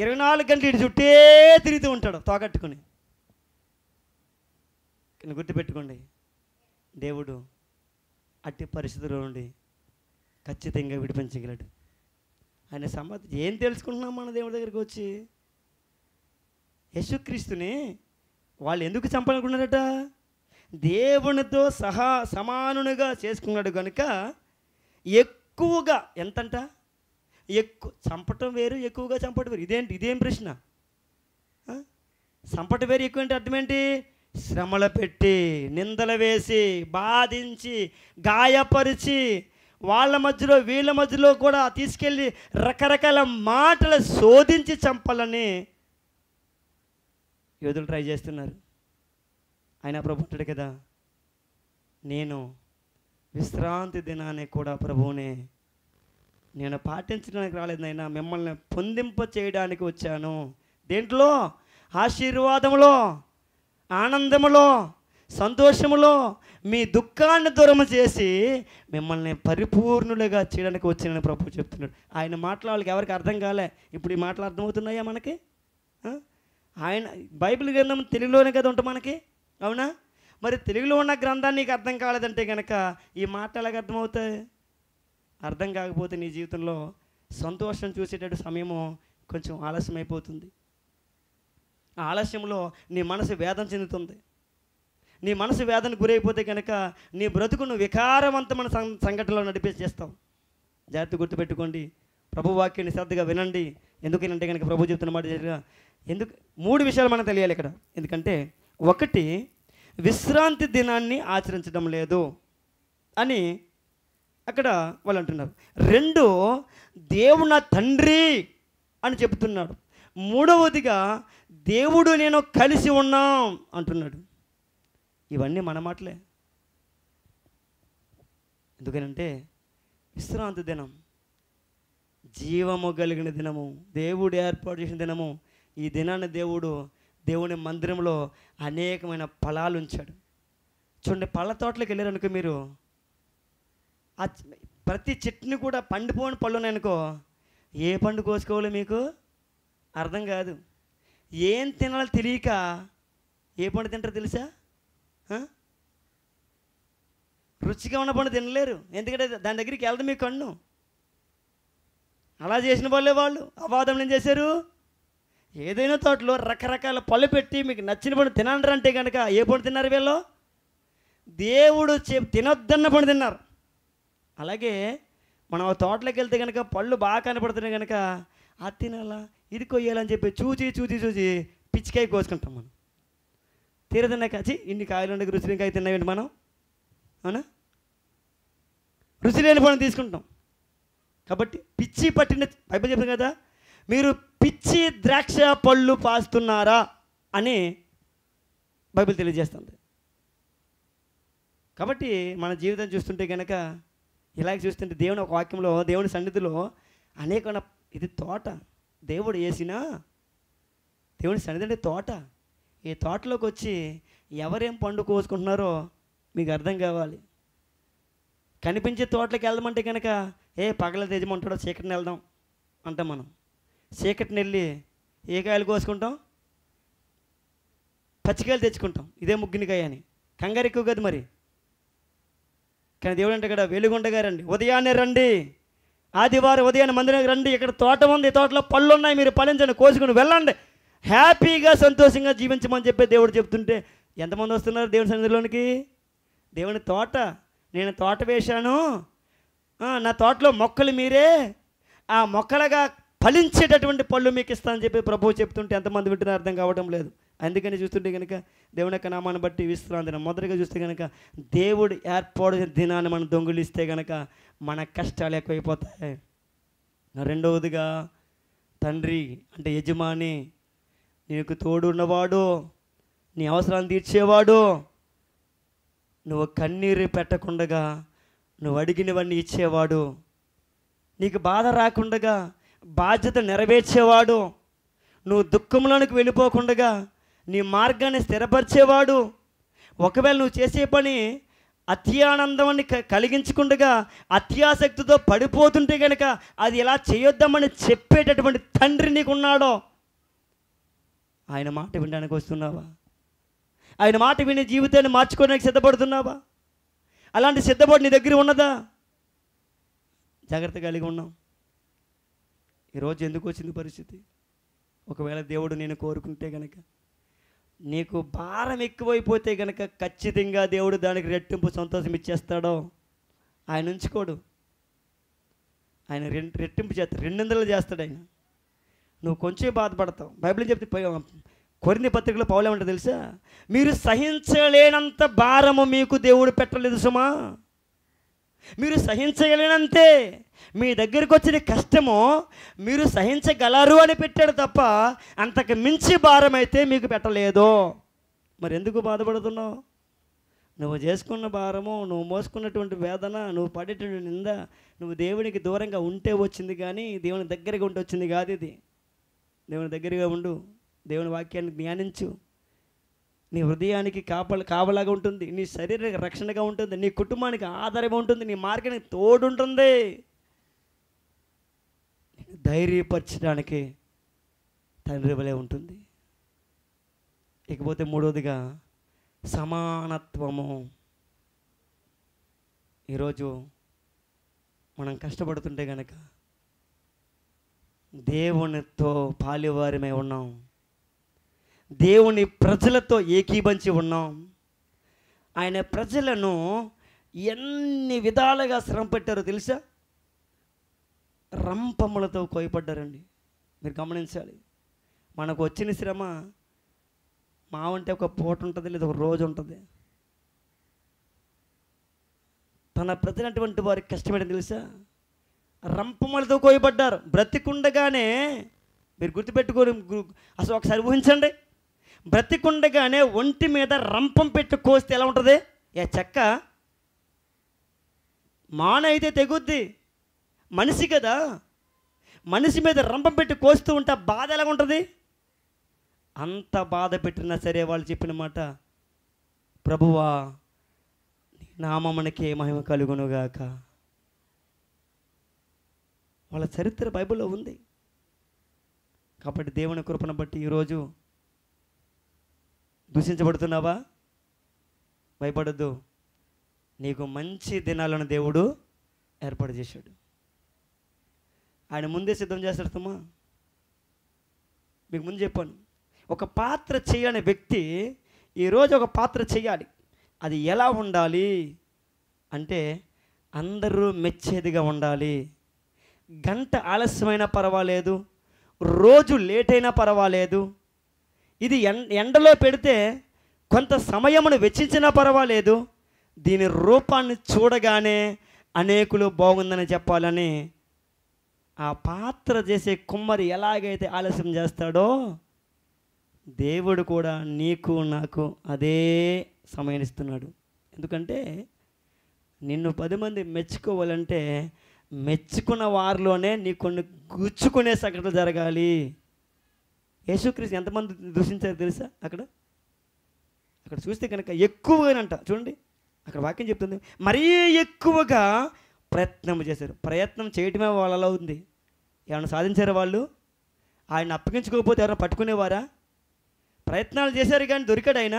Speaker 1: ఇరవై నాలుగు గంటలు ఇటు చుట్టే తిరుగుతూ ఉంటాడు తోగట్టుకుని గుర్తుపెట్టుకోండి దేవుడు అట్టి పరిస్థితుల్లో నుండి ఖచ్చితంగా విడిపించగలడు ఆయన సమర్థ ఏం తెలుసుకుంటున్నాం మన దేవుడి దగ్గరికి వచ్చి యశుక్రీస్తుని వాళ్ళు ఎందుకు చంపాలనుకున్నారట దేవునితో సహా సమానునిగా చేసుకున్నాడు కనుక ఎక్కువ ఎక్కువగా ఎంతంట ఎక్కువ చంపటం వేరు ఎక్కువగా చంపటం వేరు ఇదేంటి ఇదేం ప్రశ్న చంపటం వేరు ఎక్కువ ఏంటి అర్థం ఏంటి శ్రమల పెట్టి నిందలు వేసి బాధించి గాయపరిచి వాళ్ళ మధ్యలో వీళ్ళ మధ్యలో కూడా తీసుకెళ్ళి రకరకాల మాటలు శోధించి చంపాలని యోధులు ట్రై చేస్తున్నారు ఆయన ప్రభుత్వడు కదా నేను విశ్రాంతి దినాన్ని కూడా ప్రభువుని నేను పాటించడానికి రాలేదైనా మిమ్మల్ని పొందింప చేయడానికి వచ్చాను దేంట్లో ఆశీర్వాదములో ఆనందములో సంతోషములో మీ దుఃఖాన్ని దూరం చేసి మిమ్మల్ని పరిపూర్ణులుగా చేయడానికి వచ్చానని ప్రభు చెప్తున్నాడు ఆయన మాట్లాడాలి ఎవరికి అర్థం కాలే ఇప్పుడు ఈ మాటలు అర్థమవుతున్నాయా మనకి ఆయన బైబిల్ గ్రంథం తెలుగులోనే కదా ఉంటుంది మనకి అవునా మరి తెలుగులో ఉన్న గ్రంథాన్ని నీకు అర్థం కాలేదంటే కనుక ఈ మాట ఎలాగ అర్థమవుతాయి అర్థం కాకపోతే నీ జీవితంలో సంతోషం చూసేటట్టు సమయము కొంచెం ఆలస్యం అయిపోతుంది ఆలస్యంలో నీ మనసు వేదన చెందుతుంది నీ మనసు వేదన గురైపోతే కనుక నీ బ్రతుకును వికారవంతమైన సంఘటనలో చేస్తాం జాగ్రత్త గుర్తుపెట్టుకోండి ప్రభు వాక్యాన్ని శ్రద్ధగా వినండి ఎందుకేనంటే కనుక ప్రభు చెప్తున్న మాట ఎందుకు మూడు విషయాలు మనకు తెలియాలి ఇక్కడ ఎందుకంటే ఒకటి విశ్రాంతి దినాన్ని ఆచరించడం లేదు అని అక్కడ వాళ్ళు అంటున్నారు రెండు దేవున తండ్రి అని చెబుతున్నాడు మూడవదిగా దేవుడు నేను కలిసి ఉన్నాం అంటున్నాడు ఇవన్నీ మన మాటలే ఎందుకనంటే విశ్రాంతి దినం జీవము కలిగిన దినము దేవుడు ఏర్పాటు చేసిన దినము ఈ దినాన్ని దేవుడు దేవుని మందిరంలో అనేకమైన ఫలాలు ఉంచాడు చూడండి పళ్ళ తోటలకు వెళ్ళారనుకో మీరు ఆ ప్రతి చెట్టుని కూడా పండిపోని పళ్ళు ఉన్నాయనుకో ఏ పండు కోసుకోవాలో మీకు అర్థం కాదు ఏం తినాలో తెలియక ఏ పండు తింటారు తెలుసా రుచిగా ఉన్న పండు తినలేరు ఎందుకంటే దాని దగ్గరికి వెళ్ళదు మీ కన్ను అలా చేసిన వాళ్ళే వాళ్ళు అవాదం ఏం చేశారు ఏదైనా తోటలో రకరకాల పళ్ళు పెట్టి మీకు నచ్చిన పండు తినండి అంటే కనుక ఏ పండు తిన్నారు వీళ్ళు దేవుడు చె తినొద్దన్న పండు తిన్నారు అలాగే మనం ఆ తోటలోకి వెళ్తే కనుక పళ్ళు బాగా కనపడుతున్నాయి కనుక ఆ తినాలా ఇది కొయ్యాలని చెప్పి చూచి చూచి చూచి పిచ్చికాయ కోసుకుంటాం మనం తీరదన్నా కాచి ఇన్ని కాయలు ఉండే రుచికాయ తిన్నావేంటి మనం అవునా రుచి లేని పనులు తీసుకుంటాం కాబట్టి పిచ్చి పట్టిన పైపు చెప్పింది కదా మీరు పిచ్చి ద్రాక్ష పళ్ళు పాస్తున్నారా అని బైబిల్ తెలియజేస్తుంది కాబట్టి మన జీవితం చూస్తుంటే కనుక ఇలాగ చూస్తుంటే దేవుని ఒక వాక్యంలో దేవుని సన్నిధిలో అనేక ఇది తోట దేవుడు వేసిన దేవుని సన్నిధి అంటే తోట ఈ తోటలోకి వచ్చి ఎవరేం పండు కోసుకుంటున్నారో మీకు అర్థం కావాలి కనిపించే తోటలకు వెళ్దామంటే కనుక ఏ పగల ఉంటాడో చీకటిని వెళ్దాం అంటాం మనం చీకటిని వెళ్ళి ఏ కాయలు కోసుకుంటాం పచ్చికాయలు తెచ్చుకుంటాం ఇదే ముగ్గునికాయ అని కంగారు ఎక్కువ కదా మరి కానీ దేవుడు అంటే ఇక్కడ వెలుగుండగా రండి ఉదయాన్నే రండి ఆదివారం ఉదయాన్న మందిరానికి రండి ఇక్కడ తోట ఉంది తోటలో పళ్ళు ఉన్నాయి మీరు పలించండి కోసుకుని వెళ్ళండి హ్యాపీగా సంతోషంగా జీవించమని చెప్పి దేవుడు చెప్తుంటే ఎంతమంది వస్తున్నారు దేవుని సన్నిధిలోనికి దేవుని తోట నేను తోట వేశాను నా తోటలో మొక్కలు మీరే ఆ మొక్కలుగా ఫలించేటటువంటి పళ్ళు మీకు ఇస్తానని చెప్పి ప్రభు చెప్తుంటే ఎంతమంది వింటున్నారు అర్థం కావడం లేదు అందుకని చూస్తుంటే కనుక దేవుని యొక్క నామాన్ని బట్టి విశ్రాంతి మొదటగా చూస్తే కనుక దేవుడు ఏర్పాటు దినాన్ని మనం దొంగిలిస్తే కనుక మన కష్టాలు ఎక్కువైపోతాయి రెండవదిగా తండ్రి అంటే యజమాని నీకు తోడు ఉన్నవాడు నీ అవసరాన్ని తీర్చేవాడు నువ్వు కన్నీరు పెట్టకుండగా నువ్వు అడిగినవన్నీ ఇచ్చేవాడు నీకు బాధ రాకుండగా బాధ్యత నెరవేర్చేవాడు నువ్వు దుఃఖంలోనికి వెళ్ళిపోకుండా నీ మార్గాన్ని స్థిరపరిచేవాడు ఒకవేళ నువ్వు చేసే పని క కలిగించుకుండగా అత్యాసక్తితో పడిపోతుంటే కనుక అది ఎలా చేయొద్దామని చెప్పేటటువంటి తండ్రి నీకున్నాడో ఆయన మాట వినడానికి వస్తున్నావా ఆయన మాట విని జీవితాన్ని మార్చుకోవడానికి సిద్ధపడుతున్నావా అలాంటి సిద్ధపడి నీ దగ్గర ఉన్నదా జాగ్రత్త కలిగి ఉన్నావు ఈరోజు ఎందుకు వచ్చింది పరిస్థితి ఒకవేళ దేవుడు నేను కోరుకుంటే గనక నీకు భారం ఎక్కువైపోతే గనక ఖచ్చితంగా దేవుడు దానికి రెట్టింపు సంతోషం ఇచ్చేస్తాడో ఆయన ఉంచుకోడు ఆయన రెండు రెట్టింపు చేస్తాడు రెండిందలు చేస్తాడు ఆయన నువ్వు కొంచెం బాధపడతావు బైబిల్ చెప్తే కొరిని పత్రికలో పౌలం తెలుసా మీరు సహించలేనంత భారము మీకు దేవుడు పెట్టలేదు సుమా మీరు సహించగలిగినంతే మీ దగ్గరికి వచ్చిన కష్టము మీరు సహించగలరు అని పెట్టాడు తప్ప అంతకు మించి భారం అయితే మీకు పెట్టలేదు మరి ఎందుకు బాధపడుతున్నావు నువ్వు చేసుకున్న భారము నువ్వు మోసుకున్నటువంటి వేదన నువ్వు పడేటువంటి నింద నువ్వు దేవునికి దూరంగా ఉంటే వచ్చింది కానీ దేవుని దగ్గరగా ఉంటే వచ్చింది కాదు ఇది దేవుని దగ్గరగా ఉండు దేవుని వాక్యాన్ని ధ్యానించు నీ హృదయానికి కాపల కావలాగా ఉంటుంది నీ శరీర రక్షణగా ఉంటుంది నీ కుటుంబానికి ఆధారంగా ఉంటుంది నీ మార్గానికి తోడుంటుంది ధైర్యపరచడానికి తండ్రి వలె ఉంటుంది ఇకపోతే మూడవదిగా సమానత్వము ఈరోజు మనం కష్టపడుతుంటే కనుక దేవునితో పాలివారిమై ఉన్నాం దేవుని ప్రజలతో ఏకీభంచి ఉన్నాం ఆయన ప్రజలను ఎన్ని విధాలుగా శ్రమ పెట్టారో తెలుసా రంపములతో కోయపడ్డారండి మీరు గమనించాలి మనకు వచ్చిన శ్రమ మావంటే ఒక పూట ఉంటుంది లేదా ఒక రోజు ఉంటుంది తన ప్రజలటువంటి వారి కష్టమైన తెలుసా రంపములతో కోయబడ్డారు బ్రతికుండగానే మీరు గుర్తుపెట్టుకోరు అసలు ఒకసారి ఊహించండి బ్రతికుండగానే ఒంటి మీద రంపం పెట్టి కోస్తే ఎలా ఉంటుంది ఏ చెక్క మాన అయితే తెగుద్ది మనిషి కదా మనిషి మీద రంపం పెట్టి కోస్తూ ఉంటే బాధ ఎలా ఉంటుంది అంత బాధ పెట్టినా సరే వాళ్ళు చెప్పిన మాట ప్రభువా నామమునకే మహిమ కలుగునుగాక వాళ్ళ చరిత్ర బైబిల్లో ఉంది కాబట్టి దేవుని కృపను బట్టి ఈరోజు దూషించబడుతున్నావా భయపడద్దు నీకు మంచి దినాలను దేవుడు ఏర్పాటు చేశాడు ఆయన ముందే సిద్ధం చేస్తాడుతమ్మా మీకు ముందు చెప్పాను ఒక పాత్ర చేయని వ్యక్తి ఈరోజు ఒక పాత్ర చేయాలి అది ఎలా ఉండాలి అంటే అందరూ మెచ్చేదిగా ఉండాలి గంట ఆలస్యమైనా పర్వాలేదు రోజు లేట్ అయినా పర్వాలేదు ఇది ఎండలో పెడితే కొంత సమయమును వెచ్చించినా పర్వాలేదు దీని రూపాన్ని చూడగానే అనేకులు బాగుందని చెప్పాలని ఆ పాత్ర చేసే కుమ్మరి ఎలాగైతే ఆలస్యం చేస్తాడో దేవుడు కూడా నీకు నాకు అదే సమయనిస్తున్నాడు ఇస్తున్నాడు ఎందుకంటే నిన్ను పది మంది మెచ్చుకోవాలంటే మెచ్చుకున్న వారిలోనే నీ కొన్ని గుచ్చుకునే సంఘటనలు జరగాలి యేసుక్రీస్తు ఎంతమంది దూషించారు తెలుసా అక్కడ అక్కడ చూస్తే కనుక ఎక్కువగానంట చూడండి అక్కడ వాక్యం చెప్తుంది మరీ ఎక్కువగా ప్రయత్నం చేశారు ప్రయత్నం చేయటమే వాళ్ళలో ఉంది ఏమైనా సాధించారు వాళ్ళు ఆయన అప్పగించుకోకపోతే ఎవరైనా పట్టుకునేవారా ప్రయత్నాలు చేశారు కానీ దొరికాడు ఆయన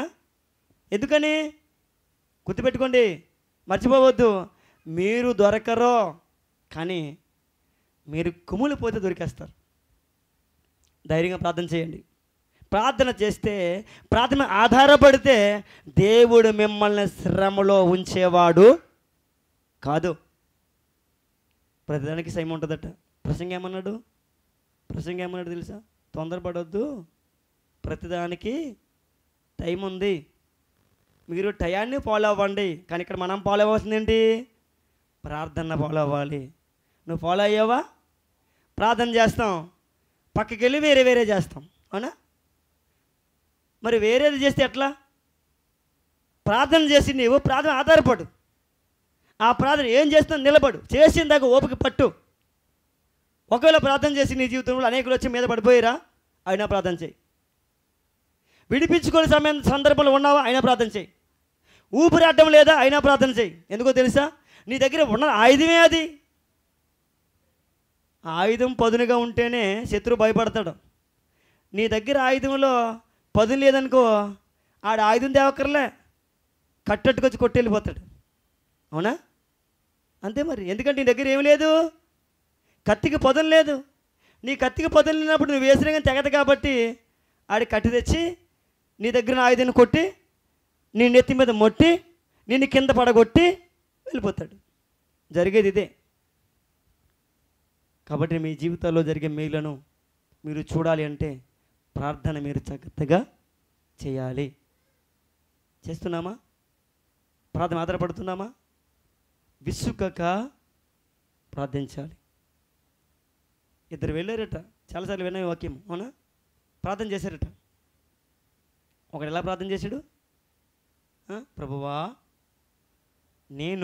Speaker 1: ఎందుకని గుర్తుపెట్టుకోండి మర్చిపోవద్దు మీరు దొరకరో కానీ మీరు కుమ్ములు పోతే దొరికేస్తారు ధైర్యంగా ప్రార్థన చేయండి ప్రార్థన చేస్తే ప్రార్థన ఆధారపడితే దేవుడు మిమ్మల్ని శ్రమలో ఉంచేవాడు కాదు ప్రతిదానికి సైమ్ ఉంటుందట ప్రసంగం ఏమన్నాడు ప్రసంగం ఏమన్నాడు తెలుసా తొందరపడొద్దు ప్రతిదానికి టైం ఉంది మీరు టయాన్ని ఫాలో అవ్వండి కానీ ఇక్కడ మనం ఫాలో అవ్వాల్సింది ఏంటి ప్రార్థన ఫాలో అవ్వాలి నువ్వు ఫాలో అయ్యావా ప్రార్థన చేస్తాం పక్కకి వెళ్ళి వేరే వేరే చేస్తాం అవునా మరి వేరేది చేస్తే ఎట్లా ప్రార్థన చేసి నీవు ప్రార్థన ఆధారపడు ఆ ప్రార్థన ఏం చేస్తున్నా నిలబడు చేసిన దాకా ఓపిక పట్టు ఒకవేళ ప్రార్థన చేసి నీ జీవితంలో అనేకులు వచ్చి మీద పడిపోయిరా అయినా ప్రార్థన చేయి విడిపించుకునే సమయం సందర్భంలో ఉన్నావా అయినా ప్రార్థన చేయి అడ్డం లేదా అయినా ప్రార్థన చేయి ఎందుకో తెలుసా నీ దగ్గర ఉన్న ఆయుధమే అది ఆయుధం పదునుగా ఉంటేనే శత్రువు భయపడతాడు నీ దగ్గర ఆయుధంలో పదును లేదనుకో ఆడ ఆయుధం దేవకర్లే కట్టట్టుకొచ్చి కొట్టెళ్ళిపోతాడు అవునా అంతే మరి ఎందుకంటే నీ దగ్గర ఏమి లేదు కత్తికి పదం లేదు నీ కత్తికి పదం లేనప్పుడు నువ్వు వేసిన తెగదు కాబట్టి ఆడి కట్టి తెచ్చి నీ దగ్గర ఆయుధాన్ని కొట్టి నీ నెత్తి మీద మొట్టి నిన్ను కింద పడగొట్టి వెళ్ళిపోతాడు జరిగేది ఇదే కాబట్టి మీ జీవితాల్లో జరిగే మేలను మీరు చూడాలి అంటే ప్రార్థన మీరు జాగ్రత్తగా చేయాలి చేస్తున్నామా ప్రార్థన ఆధారపడుతున్నామా విసుకక ప్రార్థించాలి ఇద్దరు వెళ్ళారట చాలాసార్లు విన్నాయి వాక్యం అవునా ప్రార్థన చేశారట ఒకడు ఎలా ప్రార్థన చేశాడు ప్రభువా నేను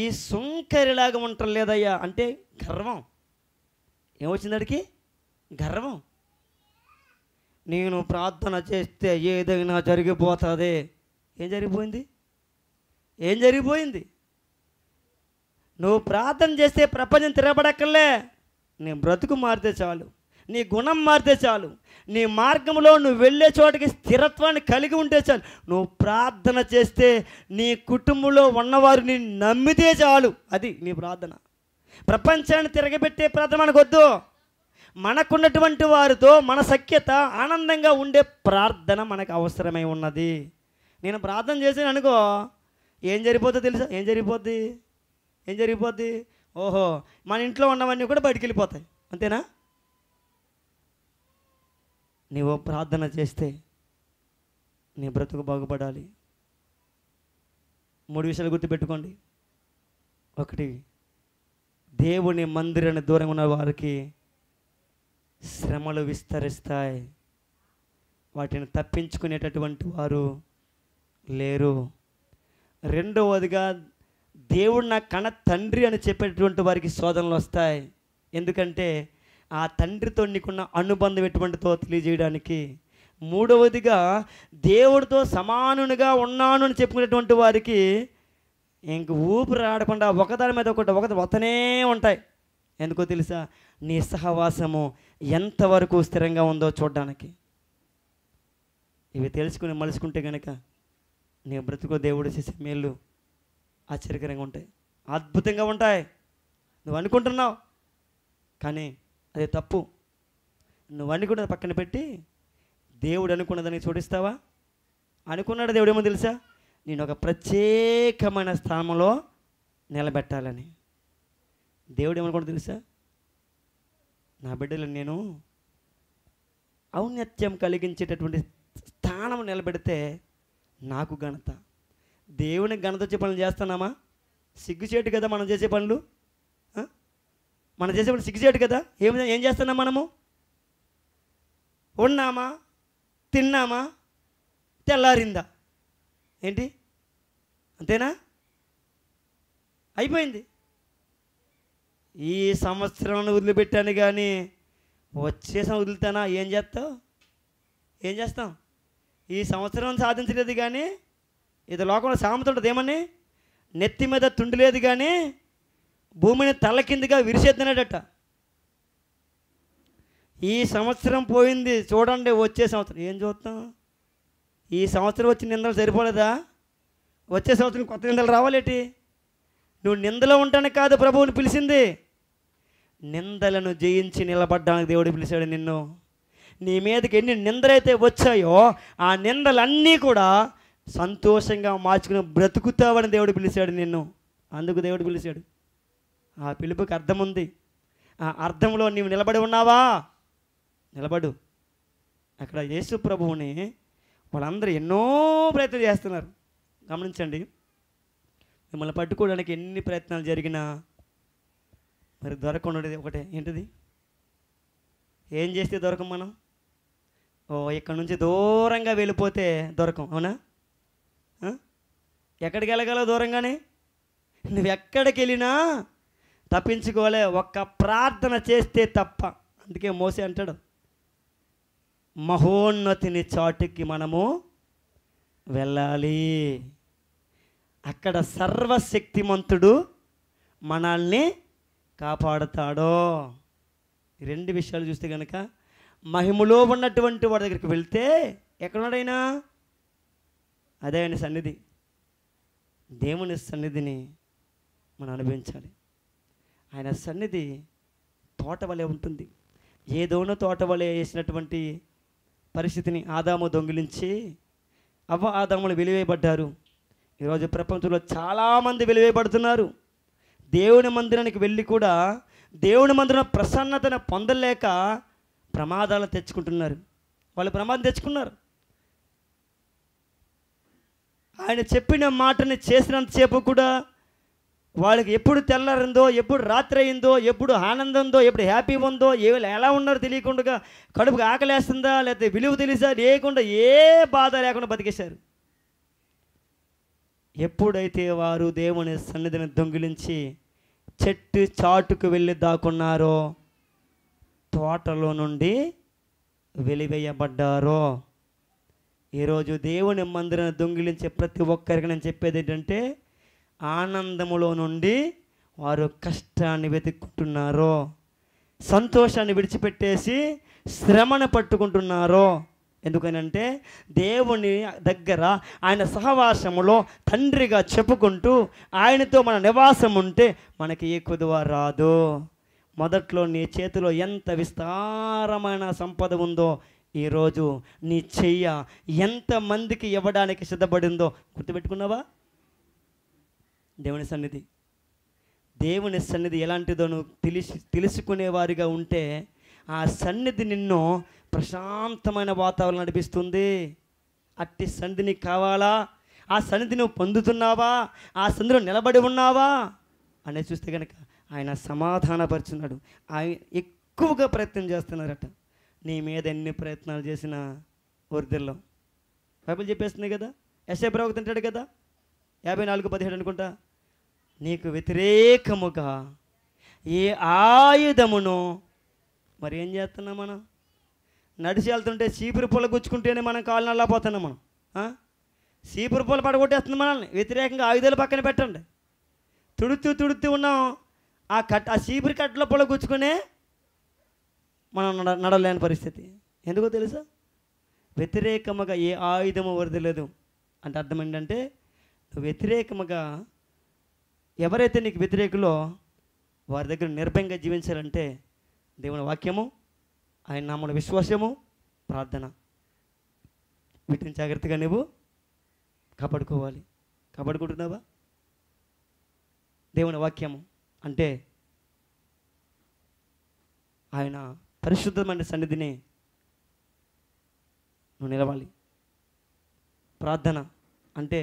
Speaker 1: ఈ సుంకరిలాగా ఉండటం లేదయ్యా అంటే గర్వం ఏమొచ్చిందడికి గర్వం నేను ప్రార్థన చేస్తే ఏదైనా జరిగిపోతుంది ఏం జరిగిపోయింది ఏం జరిగిపోయింది నువ్వు ప్రార్థన చేస్తే ప్రపంచం తిరగబడక్కర్లే నేను బ్రతుకు మారితే చాలు నీ గుణం మారితే చాలు నీ మార్గంలో నువ్వు వెళ్ళే చోటకి స్థిరత్వాన్ని కలిగి ఉంటే చాలు నువ్వు ప్రార్థన చేస్తే నీ కుటుంబంలో ఉన్నవారు నేను నమ్మితే చాలు అది నీ ప్రార్థన ప్రపంచాన్ని తిరగబెట్టే ప్రార్థన మనకు వద్దు మనకున్నటువంటి వారితో మన సఖ్యత ఆనందంగా ఉండే ప్రార్థన మనకు అవసరమై ఉన్నది నేను ప్రార్థన చేసాను అనుకో ఏం జరిగిపోద్దో తెలుసా ఏం జరిగిపోద్ది ఏం జరిగిపోద్ది ఓహో మన ఇంట్లో ఉన్నవన్నీ కూడా బయటికి వెళ్ళిపోతాయి అంతేనా నీవు ప్రార్థన చేస్తే నీ బ్రతుకు బాగుపడాలి మూడు విషయాలు గుర్తుపెట్టుకోండి ఒకటి దేవుని మందిరాన్ని దూరంగా ఉన్న వారికి శ్రమలు విస్తరిస్తాయి వాటిని తప్పించుకునేటటువంటి వారు లేరు రెండవదిగా దేవుడు నా కణ తండ్రి అని చెప్పేటటువంటి వారికి శోధనలు వస్తాయి ఎందుకంటే ఆ తండ్రితో నీకున్న అనుబంధం ఎటువంటితో తెలియజేయడానికి మూడవదిగా దేవుడితో సమానునిగా ఉన్నాను అని చెప్పుకునేటువంటి వారికి ఇంక ఊపిరి ఆడకుండా ఒకదాని మీద ఒకటి ఒకటి వతనే ఉంటాయి ఎందుకో తెలుసా నీ సహవాసము ఎంతవరకు స్థిరంగా ఉందో చూడడానికి ఇవి తెలుసుకుని మలుసుకుంటే కనుక నీ బ్రతుకు దేవుడు చేసే మేళ్ళు ఆశ్చర్యకరంగా ఉంటాయి అద్భుతంగా ఉంటాయి నువ్వు అనుకుంటున్నావు కానీ అదే తప్పు నువ్వు అనుకున్నది పక్కన పెట్టి దేవుడు అనుకున్నదని చూడిస్తావా అనుకున్నాడు దేవుడు ఏమో తెలుసా నేను ఒక ప్రత్యేకమైన స్థానంలో నిలబెట్టాలని దేవుడు ఏమనుకోడు తెలుసా నా బిడ్డలు నేను ఔన్నత్యం కలిగించేటటువంటి స్థానం నిలబెడితే నాకు ఘనత దేవుని ఘనత వచ్చే పనులు చేస్తున్నామా సిగ్గుచేటు కదా మనం చేసే పనులు మనం చేసేప్పుడు సిక్స్ చేయడు కదా ఏమి ఏం చేస్తున్నాం మనము ఉన్నామా తిన్నామా తెల్లారిందా ఏంటి అంతేనా అయిపోయింది ఈ సంవత్సరం వదిలిపెట్టాను కానీ వచ్చే వదులుతానా ఏం చేస్తావు ఏం చేస్తాం ఈ సంవత్సరం సాధించలేదు కానీ ఇది లోకంలో సామెత ఉంటుంది ఏమని నెత్తి మీద తుండి లేదు కానీ భూమిని తల కిందిగా విరిసేద్దినాడట ఈ సంవత్సరం పోయింది చూడండి వచ్చే సంవత్సరం ఏం చూస్తాం ఈ సంవత్సరం వచ్చిన నిందలు సరిపోలేదా వచ్చే సంవత్సరం కొత్త నిందలు రావాలేటి నువ్వు నిందలో ఉంటానే కాదు ప్రభువుని పిలిచింది నిందలను జయించి నిలబడ్డానికి దేవుడు పిలిచాడు నిన్ను నీ మీదకి ఎన్ని నిందలైతే వచ్చాయో ఆ నిందలన్నీ కూడా సంతోషంగా మార్చుకుని బ్రతుకుతావని దేవుడు పిలిచాడు నిన్ను అందుకు దేవుడు పిలిచాడు ఆ పిలుపుకి అర్థం ఉంది ఆ అర్థంలో నీవు నిలబడి ఉన్నావా నిలబడు అక్కడ యేసు ప్రభువుని వాళ్ళందరూ ఎన్నో ప్రయత్నం చేస్తున్నారు గమనించండి మిమ్మల్ని పట్టుకోవడానికి ఎన్ని ప్రయత్నాలు జరిగినా మరి దొరకకుండా ఒకటే ఏంటిది ఏం చేస్తే దొరకం మనం ఓ ఇక్కడ నుంచి దూరంగా వెళ్ళిపోతే దొరకం అవునా ఎక్కడికి వెళ్ళగలవు దూరంగానే నువ్వు ఎక్కడికి వెళ్ళినా తప్పించుకోలే ఒక్క ప్రార్థన చేస్తే తప్ప అందుకే మోసే అంటాడు మహోన్నతిని చాటుకి మనము వెళ్ళాలి అక్కడ సర్వశక్తిమంతుడు మనల్ని కాపాడుతాడో రెండు విషయాలు చూస్తే కనుక మహిమలో ఉన్నటువంటి వాడి దగ్గరికి వెళ్తే ఎక్కడున్నాడైనా అదే ఆయన సన్నిధి దేవుని సన్నిధిని మనం అనుభవించాలి ఆయన సన్నిధి తోట వలె ఉంటుంది ఏదోనో తోట వలె వేసినటువంటి పరిస్థితిని ఆదాము దొంగిలించి అవ్వ ఆదాములు వెలివేయబడ్డారు ఈరోజు ప్రపంచంలో చాలామంది వెలివేయబడుతున్నారు దేవుని మందిరానికి వెళ్ళి కూడా దేవుని మందిరం ప్రసన్నతను పొందలేక ప్రమాదాలు తెచ్చుకుంటున్నారు వాళ్ళు ప్రమాదం తెచ్చుకున్నారు ఆయన చెప్పిన మాటని చేసినంతసేపు కూడా వాళ్ళకి ఎప్పుడు తెల్లారిందో ఎప్పుడు రాత్రి అయిందో ఎప్పుడు ఆనందంతో ఎప్పుడు హ్యాపీ ఉందో ఏ ఎలా ఉన్నారో తెలియకుండా కడుపుకి ఆకలేస్తుందా లేకపోతే విలువ తెలుసా లేకుండా ఏ బాధ లేకుండా బతికేశారు ఎప్పుడైతే వారు దేవుని సన్నిధిని దొంగిలించి చెట్టు చాటుకు వెళ్ళి దాక్కున్నారో తోటలో నుండి వెలివేయబడ్డారో ఈరోజు దేవుని మందిరాన్ని దొంగిలించే ప్రతి ఒక్కరికి నేను చెప్పేది ఏంటంటే ఆనందములో నుండి వారు కష్టాన్ని వెతుక్కుంటున్నారో సంతోషాన్ని విడిచిపెట్టేసి శ్రమను పట్టుకుంటున్నారో ఎందుకనంటే దేవుని దగ్గర ఆయన సహవాసములో తండ్రిగా చెప్పుకుంటూ ఆయనతో మన నివాసం ఉంటే మనకి ఏ కుదువ రాదు మొదట్లో నీ చేతిలో ఎంత విస్తారమైన సంపద ఉందో ఈరోజు నీ చెయ్య ఎంతమందికి ఇవ్వడానికి సిద్ధపడిందో గుర్తుపెట్టుకున్నావా దేవుని సన్నిధి దేవుని సన్నిధి ఎలాంటిదో నువ్వు తెలిసి తెలుసుకునేవారిగా ఉంటే ఆ సన్నిధి నిన్ను ప్రశాంతమైన వాతావరణం నడిపిస్తుంది అట్టి సన్నిధిని కావాలా ఆ సన్నిధి నువ్వు పొందుతున్నావా ఆ సన్నిధిలో నిలబడి ఉన్నావా అనేది చూస్తే కనుక ఆయన సమాధానపరుచున్నాడు ఆయన ఎక్కువగా ప్రయత్నం చేస్తున్నారట నీ మీద ఎన్ని ప్రయత్నాలు చేసినా ఒరిదిల్లో బైబుల్ చెప్పేస్తుంది కదా ఎస్ఏ ప్రవక్త అంటాడు కదా యాభై నాలుగు పదిహేడు అనుకుంటా నీకు వ్యతిరేకముగా ఏ ఆయుధమును మరి ఏం చేస్తున్నాం మనం నడిచి వెళ్తుంటే చీపురు పొల గుచ్చుకుంటేనే మనం కాళ్ళు నల్లపోతున్నాం మనం చీపురు పొల పడగొట్టేస్తుంది మనల్ని వ్యతిరేకంగా ఆయుధాలు పక్కన పెట్టండి తుడుతూ తుడుతూ ఉన్నాం ఆ కట్ ఆ చీపురు కట్టల పొల గుచ్చుకునే మనం నడ నడలేని పరిస్థితి ఎందుకో తెలుసా వ్యతిరేకముగా ఏ ఆయుధము వరదలేదు అంటే అర్థం ఏంటంటే వ్యతిరేకముగా ఎవరైతే నీకు వ్యతిరేకులో వారి దగ్గర నిర్భయంగా జీవించాలంటే దేవుని వాక్యము ఆయన నామల విశ్వాసము ప్రార్థన వీటిని జాగ్రత్తగా నువ్వు కాపాడుకోవాలి కాపాడుకుంటున్నావా దేవుని వాక్యము అంటే ఆయన పరిశుద్ధమైన సన్నిధిని నువ్వు నిలవాలి ప్రార్థన అంటే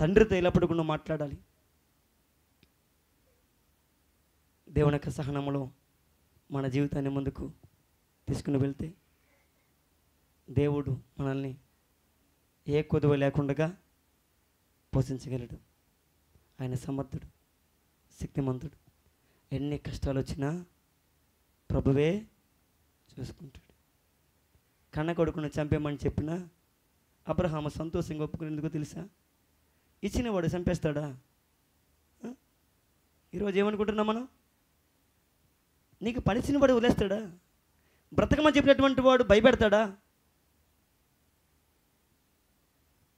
Speaker 1: తండ్రితో ఎలా నువ్వు మాట్లాడాలి దేవుని యొక్క సహనములో మన జీవితాన్ని ముందుకు తీసుకుని వెళ్తే దేవుడు మనల్ని ఏ కొదువ లేకుండా పోషించగలడు ఆయన సమర్థుడు శక్తిమంతుడు ఎన్ని కష్టాలు వచ్చినా ప్రభువే చూసుకుంటాడు కన్న కొడుకును చంపేమని చెప్పినా అబ్రహామ సంతోషంగా ఒప్పుకునేందుకు తెలుసా ఇచ్చినవాడు చంపేస్తాడా ఈరోజు ఏమనుకుంటున్నాం మనం నీకు పలిసిన వాడు వదిలేస్తాడా బ్రతకమని చెప్పినటువంటి వాడు భయపెడతాడా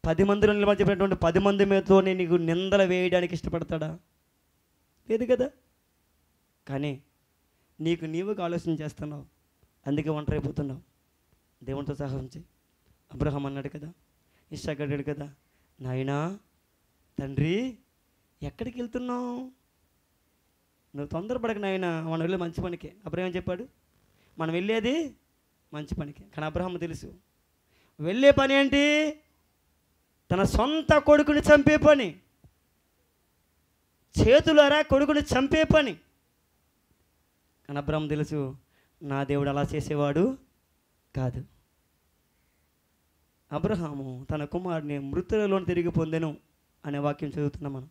Speaker 1: పది మందిలో నిలబడి చెప్పినటువంటి పది మంది మీదతో నీకు నిందలు వేయడానికి ఇష్టపడతాడా లేదు కదా కానీ నీకు నీవుగా ఆలోచన చేస్తున్నావు అందుకే ఒంటరైపోతున్నావు దేవునితో సహాయం చేయి అబ్రహం అన్నాడు కదా ఇష్టాగడ్డాడు కదా నాయనా తండ్రి ఎక్కడికి వెళ్తున్నావు నువ్వు తొందరపడక నాయన మనం వెళ్ళి మంచి పనికే అబ్రహం చెప్పాడు మనం వెళ్ళేది మంచి పనికి కానీ అబ్రహం తెలుసు వెళ్ళే పని ఏంటి తన సొంత కొడుకుని చంపే పని అరా కొడుకుని చంపే పని కానీ అబ్రహం తెలుసు నా దేవుడు అలా చేసేవాడు కాదు అబ్రహాము తన కుమారుని మృతులలో తిరిగి పొందెను అనే వాక్యం చదువుతున్నాం మనం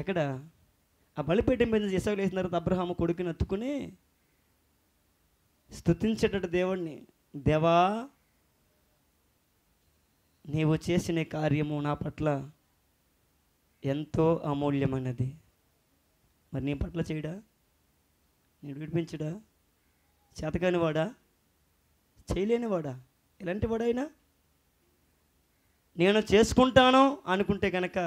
Speaker 1: ఎక్కడ ఆ బలిపీఠం మీద ఇసవ లేసిన తర్వాత అబ్రహాం కొడుకుని ఎత్తుకుని స్థుతించేటట్టు దేవుణ్ణి దేవా నీవు చేసిన కార్యము నా పట్ల ఎంతో అమూల్యమైనది మరి నీ పట్ల చేయడా నేను విడిపించడా వాడా చేయలేని వాడా ఎలాంటి వాడైనా నేను చేసుకుంటాను అనుకుంటే కనుక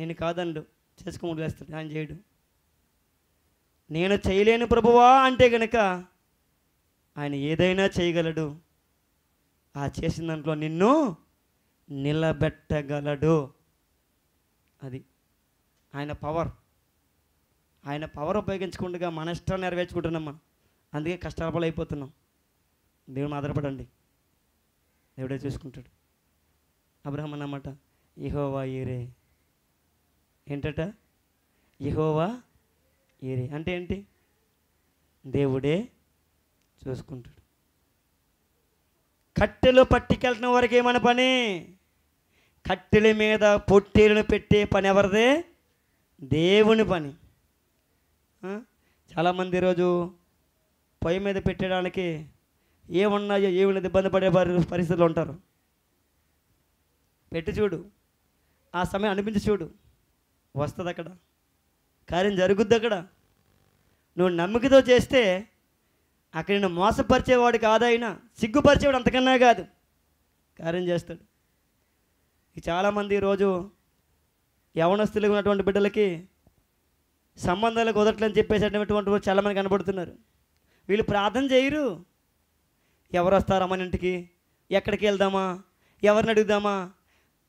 Speaker 1: నేను కాదండు చేసుకోమని వేస్తాను ఆయన చేయడు నేను చేయలేను ప్రభువా అంటే గనక ఆయన ఏదైనా చేయగలడు ఆ చేసిన దాంట్లో నిన్ను నిలబెట్టగలడు అది ఆయన పవర్ ఆయన పవర్ ఉపయోగించకుండా మన ఇష్టాలు నెరవేర్చుకుంటున్నాం మనం అందుకే కష్టాల పాలు అయిపోతున్నాం దేవుని ఆధారపడండి దేవుడే చూసుకుంటాడు అబ్రహం అన్నమాట ఇహోవా ఈరే ఏంటట యహోవా ఏరే అంటే ఏంటి దేవుడే చూసుకుంటాడు కట్టెలు పట్టుకెళ్ళిన వరకు ఏమన్న పని కట్టెల మీద పొట్టేలను పెట్టే పని ఎవరిదే దేవుని పని చాలామంది ఈరోజు పొయ్యి మీద పెట్టడానికి ఏమున్నాయో ఏమున్నది ఇబ్బంది పడే పరిస్థితులు ఉంటారు పెట్టి చూడు ఆ సమయం అనిపించి చూడు వస్తుంది అక్కడ కార్యం జరుగుద్ది అక్కడ నువ్వు నమ్మకతో చేస్తే అక్కడ నిన్ను మోసపరిచేవాడు కాదైనా సిగ్గుపరిచేవాడు అంతకన్నా కాదు కార్యం చేస్తాడు చాలామంది ఈరోజు యవనస్తులు ఉన్నటువంటి బిడ్డలకి సంబంధాలు కుదరట్లని చెప్పేసేటటువంటి చాలామంది కనబడుతున్నారు వీళ్ళు ప్రార్థన చేయరు ఎవరు వస్తారా మన ఇంటికి ఎక్కడికి వెళ్దామా ఎవరిని అడుగుదామా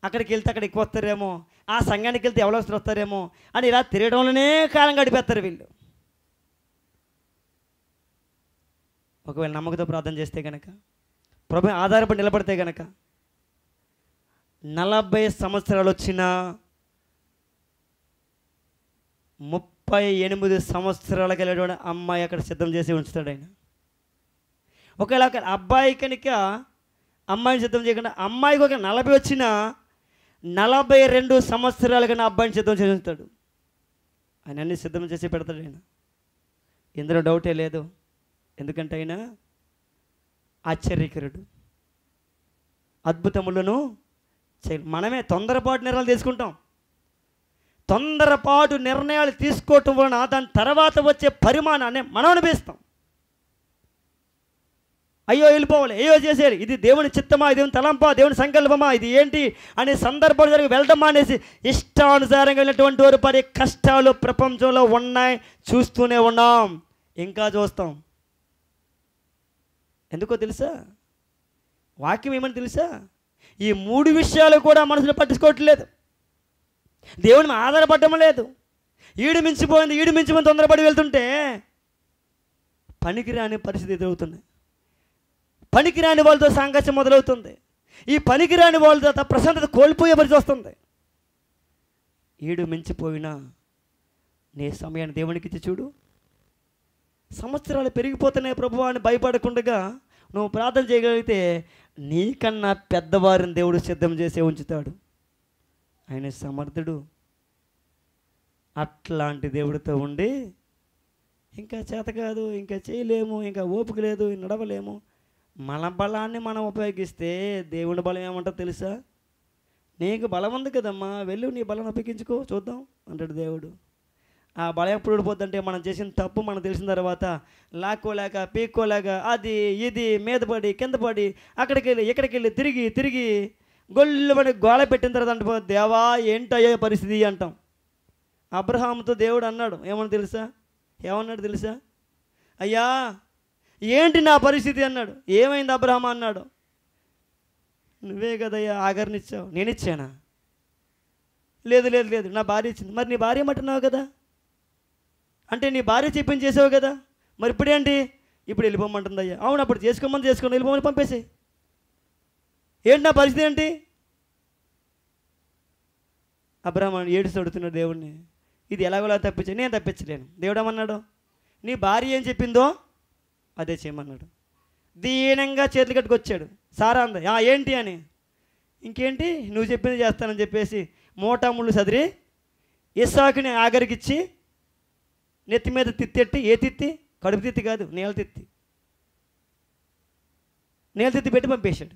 Speaker 1: అక్కడికి వెళ్తే అక్కడ ఎక్కువ వస్తారేమో ఆ సంఘానికి వెళ్తే ఎవరో వస్తారేమో అని ఇలా తిరగడంలోనే కాలం గడిపేస్తారు వీళ్ళు ఒకవేళ నమ్మకంతో ప్రార్థన చేస్తే కనుక ప్రభు ఆధారపడి నిలబడితే కనుక నలభై సంవత్సరాలు వచ్చిన ముప్పై ఎనిమిది సంవత్సరాలకు వెళ్ళేటువంటి అమ్మాయి అక్కడ సిద్ధం చేసి ఉంచుతాడు ఆయన ఒకవేళ అబ్బాయి కనుక అమ్మాయిని సిద్ధం చేయకుండా అమ్మాయికి ఒక నలభై వచ్చినా నలభై రెండు సంవత్సరాలుగా నా అబ్బాయిని సిద్ధం చేస్తాడు ఆయన అన్ని సిద్ధం చేసి పెడతాడు ఆయన ఇందులో డౌటే లేదు ఎందుకంటే ఆయన ఆశ్చర్యకరుడు అద్భుతములను మనమే తొందరపాటు నిర్ణయాలు తీసుకుంటాం తొందరపాటు నిర్ణయాలు తీసుకోవటం వలన దాని తర్వాత వచ్చే పరిమాణాన్ని మనం అనిపిస్తాం అయ్యో వెళ్ళిపోవాలి అయ్యో చేసేయాలి ఇది దేవుని చిత్తమా దేవుని తలంపా దేవుని సంకల్పమా ఇది ఏంటి అనే సందర్భం జరిగి వెళ్ళడం అనేసి ఇష్టానుసారంగా వెళ్ళినటువంటి వారు పడే కష్టాలు ప్రపంచంలో ఉన్నాయి చూస్తూనే ఉన్నాం ఇంకా చూస్తాం ఎందుకో తెలుసా వాక్యం ఏమని తెలుసా ఈ మూడు విషయాలు కూడా మనసులో పట్టించుకోవట్లేదు దేవుని ఆధారపడటం లేదు ఈడు మించిపోయింది ఈడు మించిపోయింది తొందరపడి వెళ్తుంటే పనికిరాని పరిస్థితి ఎదురవుతున్నాయి పనికిరాని వాళ్ళతో సంఘర్షం మొదలవుతుంది ఈ పనికిరాని వాళ్ళ చేత ప్రశాంతత కోల్పోయే వస్తుంది ఏడు మించిపోయినా నీ సమయాన్ని దేవునికి ఇచ్చి చూడు సంవత్సరాలు పెరిగిపోతున్నాయి ప్రభు అని భయపడకుండగా నువ్వు ప్రార్థన చేయగలిగితే నీకన్నా పెద్దవారిని దేవుడు సిద్ధం చేసే ఉంచుతాడు ఆయన సమర్థుడు అట్లాంటి దేవుడితో ఉండి ఇంకా చేత కాదు ఇంకా చేయలేము ఇంకా ఓపిక లేదు నడవలేము మన బలాన్ని మనం ఉపయోగిస్తే దేవుని బలం ఏమంటారు తెలుసా నీకు బలం ఉంది కదమ్మా వెళ్ళు నీ బలం ఉపయోగించుకో చూద్దాం అంటాడు దేవుడు ఆ బలం ఎప్పుడు ఊడిపోద్దంటే మనం చేసిన తప్పు మనం తెలిసిన తర్వాత లాక్కోలేక పీక్కోలేక అది ఇది మీద పడి కింద పడి అక్కడికి వెళ్ళి ఇక్కడికి వెళ్ళి తిరిగి తిరిగి గొల్లు పడి గోళ పెట్టిన తర్వాత అంటే దేవా ఏంటయ్యే పరిస్థితి అంటాం అబ్రహాంతో దేవుడు అన్నాడు ఏమన్నా తెలుసా ఏమన్నాడు తెలుసా అయ్యా ఏంటి నా పరిస్థితి అన్నాడు ఏమైంది అబ్రహం అన్నాడు నువ్వే కదయ్యా ఆగర్నిచ్చావు నేను ఇచ్చానా లేదు లేదు లేదు నా భార్య ఇచ్చింది మరి నీ భార్య ఏమంటున్నావు కదా అంటే నీ భార్య చెప్పింది చేసావు కదా మరి ఇప్పుడేంటి ఇప్పుడు వెళ్ళిపోమంటుంది అయ్యా అవును అప్పుడు చేసుకోమని చేసుకోండి వెళ్ళిపోమని పంపేసి ఏంటి నా పరిస్థితి ఏంటి అబ్రహ్మణ్ ఏడు తొడుతున్నాడు దేవుడిని ఇది ఎలాగోలా తప్పించే నేను తప్పించలేను దేవుడమన్నాడు నీ భార్య ఏం చెప్పిందో అదే చేయమన్నాడు దీనంగా చేతులు కట్టుకొచ్చాడు సారా అంద ఏంటి అని ఇంకేంటి నువ్వు చెప్పింది చేస్తానని చెప్పేసి మూటాముళ్ళు సదిరి ఇస్సాకుని ఆఖరికిచ్చి నెత్తి మీద తిత్తెట్టి ఏ తిత్తి కడుపు తిత్తి కాదు నేల తిత్తి నేల తిత్తి పెట్టి పంపేశాడు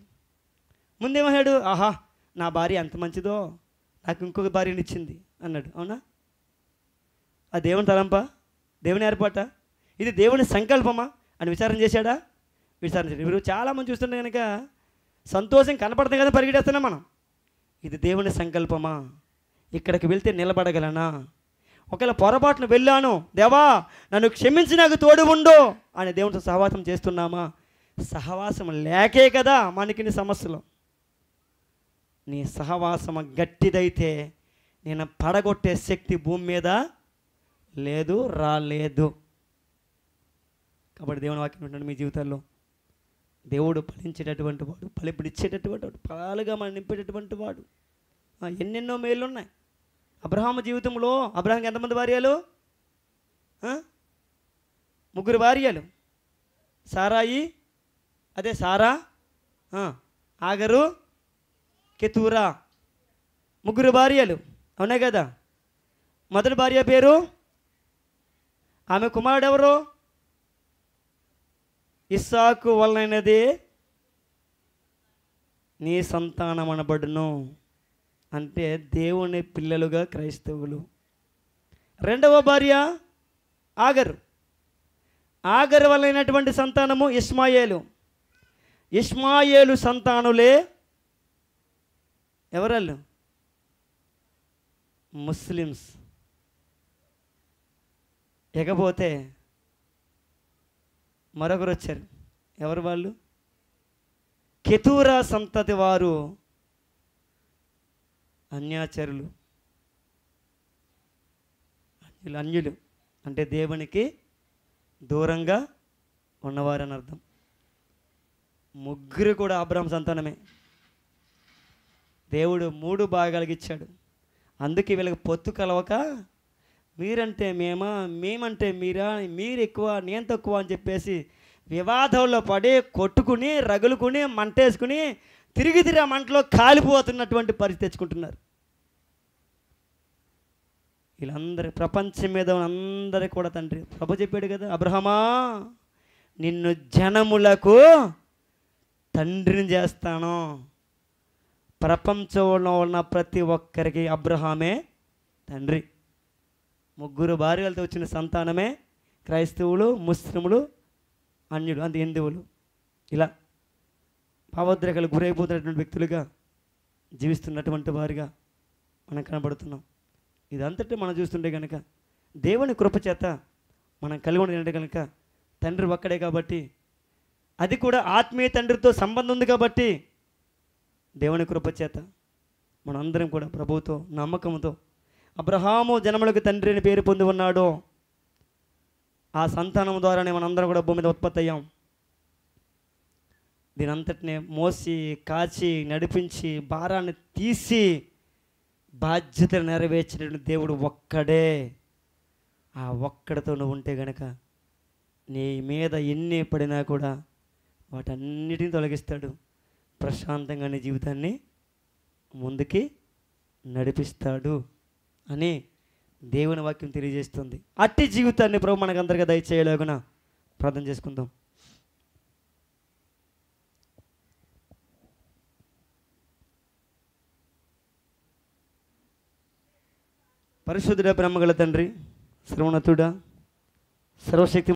Speaker 1: ముందేమన్నాడు ఆహా నా భార్య ఎంత మంచిదో నాకు ఇంకొక భార్యని ఇచ్చింది అన్నాడు అవునా ఆ దేవుని తలంపా దేవుని ఏర్పాట ఇది దేవుని సంకల్పమా అని విచారణ చేశాడా విచారణ చేశాడు మీరు చాలామంది చూస్తుంటే కనుక సంతోషం కనపడతాం కదా పరిగెడేస్తున్నాం మనం ఇది దేవుని సంకల్పమా ఇక్కడికి వెళ్తే నిలబడగలనా ఒకవేళ పొరపాటును వెళ్ళాను దేవా నన్ను క్షమించి నాకు తోడు ఉండు అని దేవునితో సహవాసం చేస్తున్నామా సహవాసం లేకే కదా మనకి నీ సమస్యలు నీ సహవాసం గట్టిదైతే నేను పడగొట్టే శక్తి భూమి మీద లేదు రాలేదు కాబట్టి దేవుని వాక్యం ఉంటాడు మీ జీవితాల్లో దేవుడు ఫలించేటటువంటి వాడు ఫలింపునిచ్చేటటువంటి వాడు ఫలాలుగా మనం నింపేటటువంటి వాడు ఎన్నెన్నో మేలు ఉన్నాయి అబ్రహాం జీవితంలో అబ్రహాంకి ఎంతమంది భార్యలు ముగ్గురు భార్యలు సారాయి అదే సారా ఆగరు కెతూరా ముగ్గురు భార్యలు అవునా కదా మొదటి భార్య పేరు ఆమె కుమారుడు ఎవరు ఇస్సాకు వలనైనది నీ సంతానం అనబడును అంటే దేవుని పిల్లలుగా క్రైస్తవులు రెండవ భార్య ఆగరు ఆగరు వలైనటువంటి సంతానము ఇస్మాయేలు ఇస్మాయేలు సంతానులే ఎవరల్లు ముస్లిమ్స్ ఇకపోతే మరొకరు వచ్చారు ఎవరు వాళ్ళు కెతూరా సంతతి వారు అన్యాచరులు అన్యులు అన్యులు అంటే దేవునికి దూరంగా ఉన్నవారని అర్థం ముగ్గురు కూడా అబ్రహ్మ సంతానమే దేవుడు మూడు భాగాలకి ఇచ్చాడు అందుకే వీళ్ళకి పొత్తు కలవక మీరంటే మేమా మేమంటే మీరా మీరు ఎక్కువ నేను తక్కువ అని చెప్పేసి వివాదంలో పడి కొట్టుకుని రగులుకుని మంటేసుకుని తిరిగి తిరిగి ఆ మంటలో కాలిపోతున్నటువంటి పరిస్థితి తెచ్చుకుంటున్నారు వీళ్ళందరి ప్రపంచం మీద అందరి కూడా తండ్రి ప్రభు చెప్పాడు కదా అబ్రహమా నిన్ను జనములకు తండ్రిని చేస్తాను ప్రపంచంలో ఉన్న ప్రతి ఒక్కరికి అబ్రహామే తండ్రి ముగ్గురు భార్యలతో వచ్చిన సంతానమే క్రైస్తవులు ముస్లిములు అన్యుడు అంత హిందువులు ఇలా భావోద్రేకలు గురైపోతున్నటువంటి వ్యక్తులుగా జీవిస్తున్నటువంటి వారిగా మనం కనబడుతున్నాం ఇదంతటి మనం చూస్తుంటే కనుక దేవుని కృపచేత మనం కలిగి ఉండే కనుక తండ్రి ఒక్కడే కాబట్టి అది కూడా ఆత్మీయ తండ్రితో సంబంధం ఉంది కాబట్టి దేవుని కృపచేత మనందరం కూడా ప్రభుతో నమ్మకంతో అబ్రహాము జనములకు తండ్రి అని పేరు పొంది ఉన్నాడు ఆ సంతానం ద్వారానే మనందరం కూడా భూమి మీద ఉత్పత్తి అయ్యాం దీనంతటినే మోసి కాచి నడిపించి భారాన్ని తీసి బాధ్యతలు నెరవేర్చిన దేవుడు ఒక్కడే ఆ ఒక్కడితో నువ్వు ఉంటే గనక నీ మీద ఎన్ని పడినా కూడా వాటన్నిటిని తొలగిస్తాడు ప్రశాంతంగా నీ జీవితాన్ని ముందుకి నడిపిస్తాడు అని దేవుని వాక్యం తెలియజేస్తుంది అట్టి జీవితాన్ని ప్రభు అందరికీ దయచేయలేగున ప్రార్థన చేసుకుందాం పరిశుద్ధుడ బ్రహ్మగల తండ్రి శ్రవణతుడ సర్వశక్తి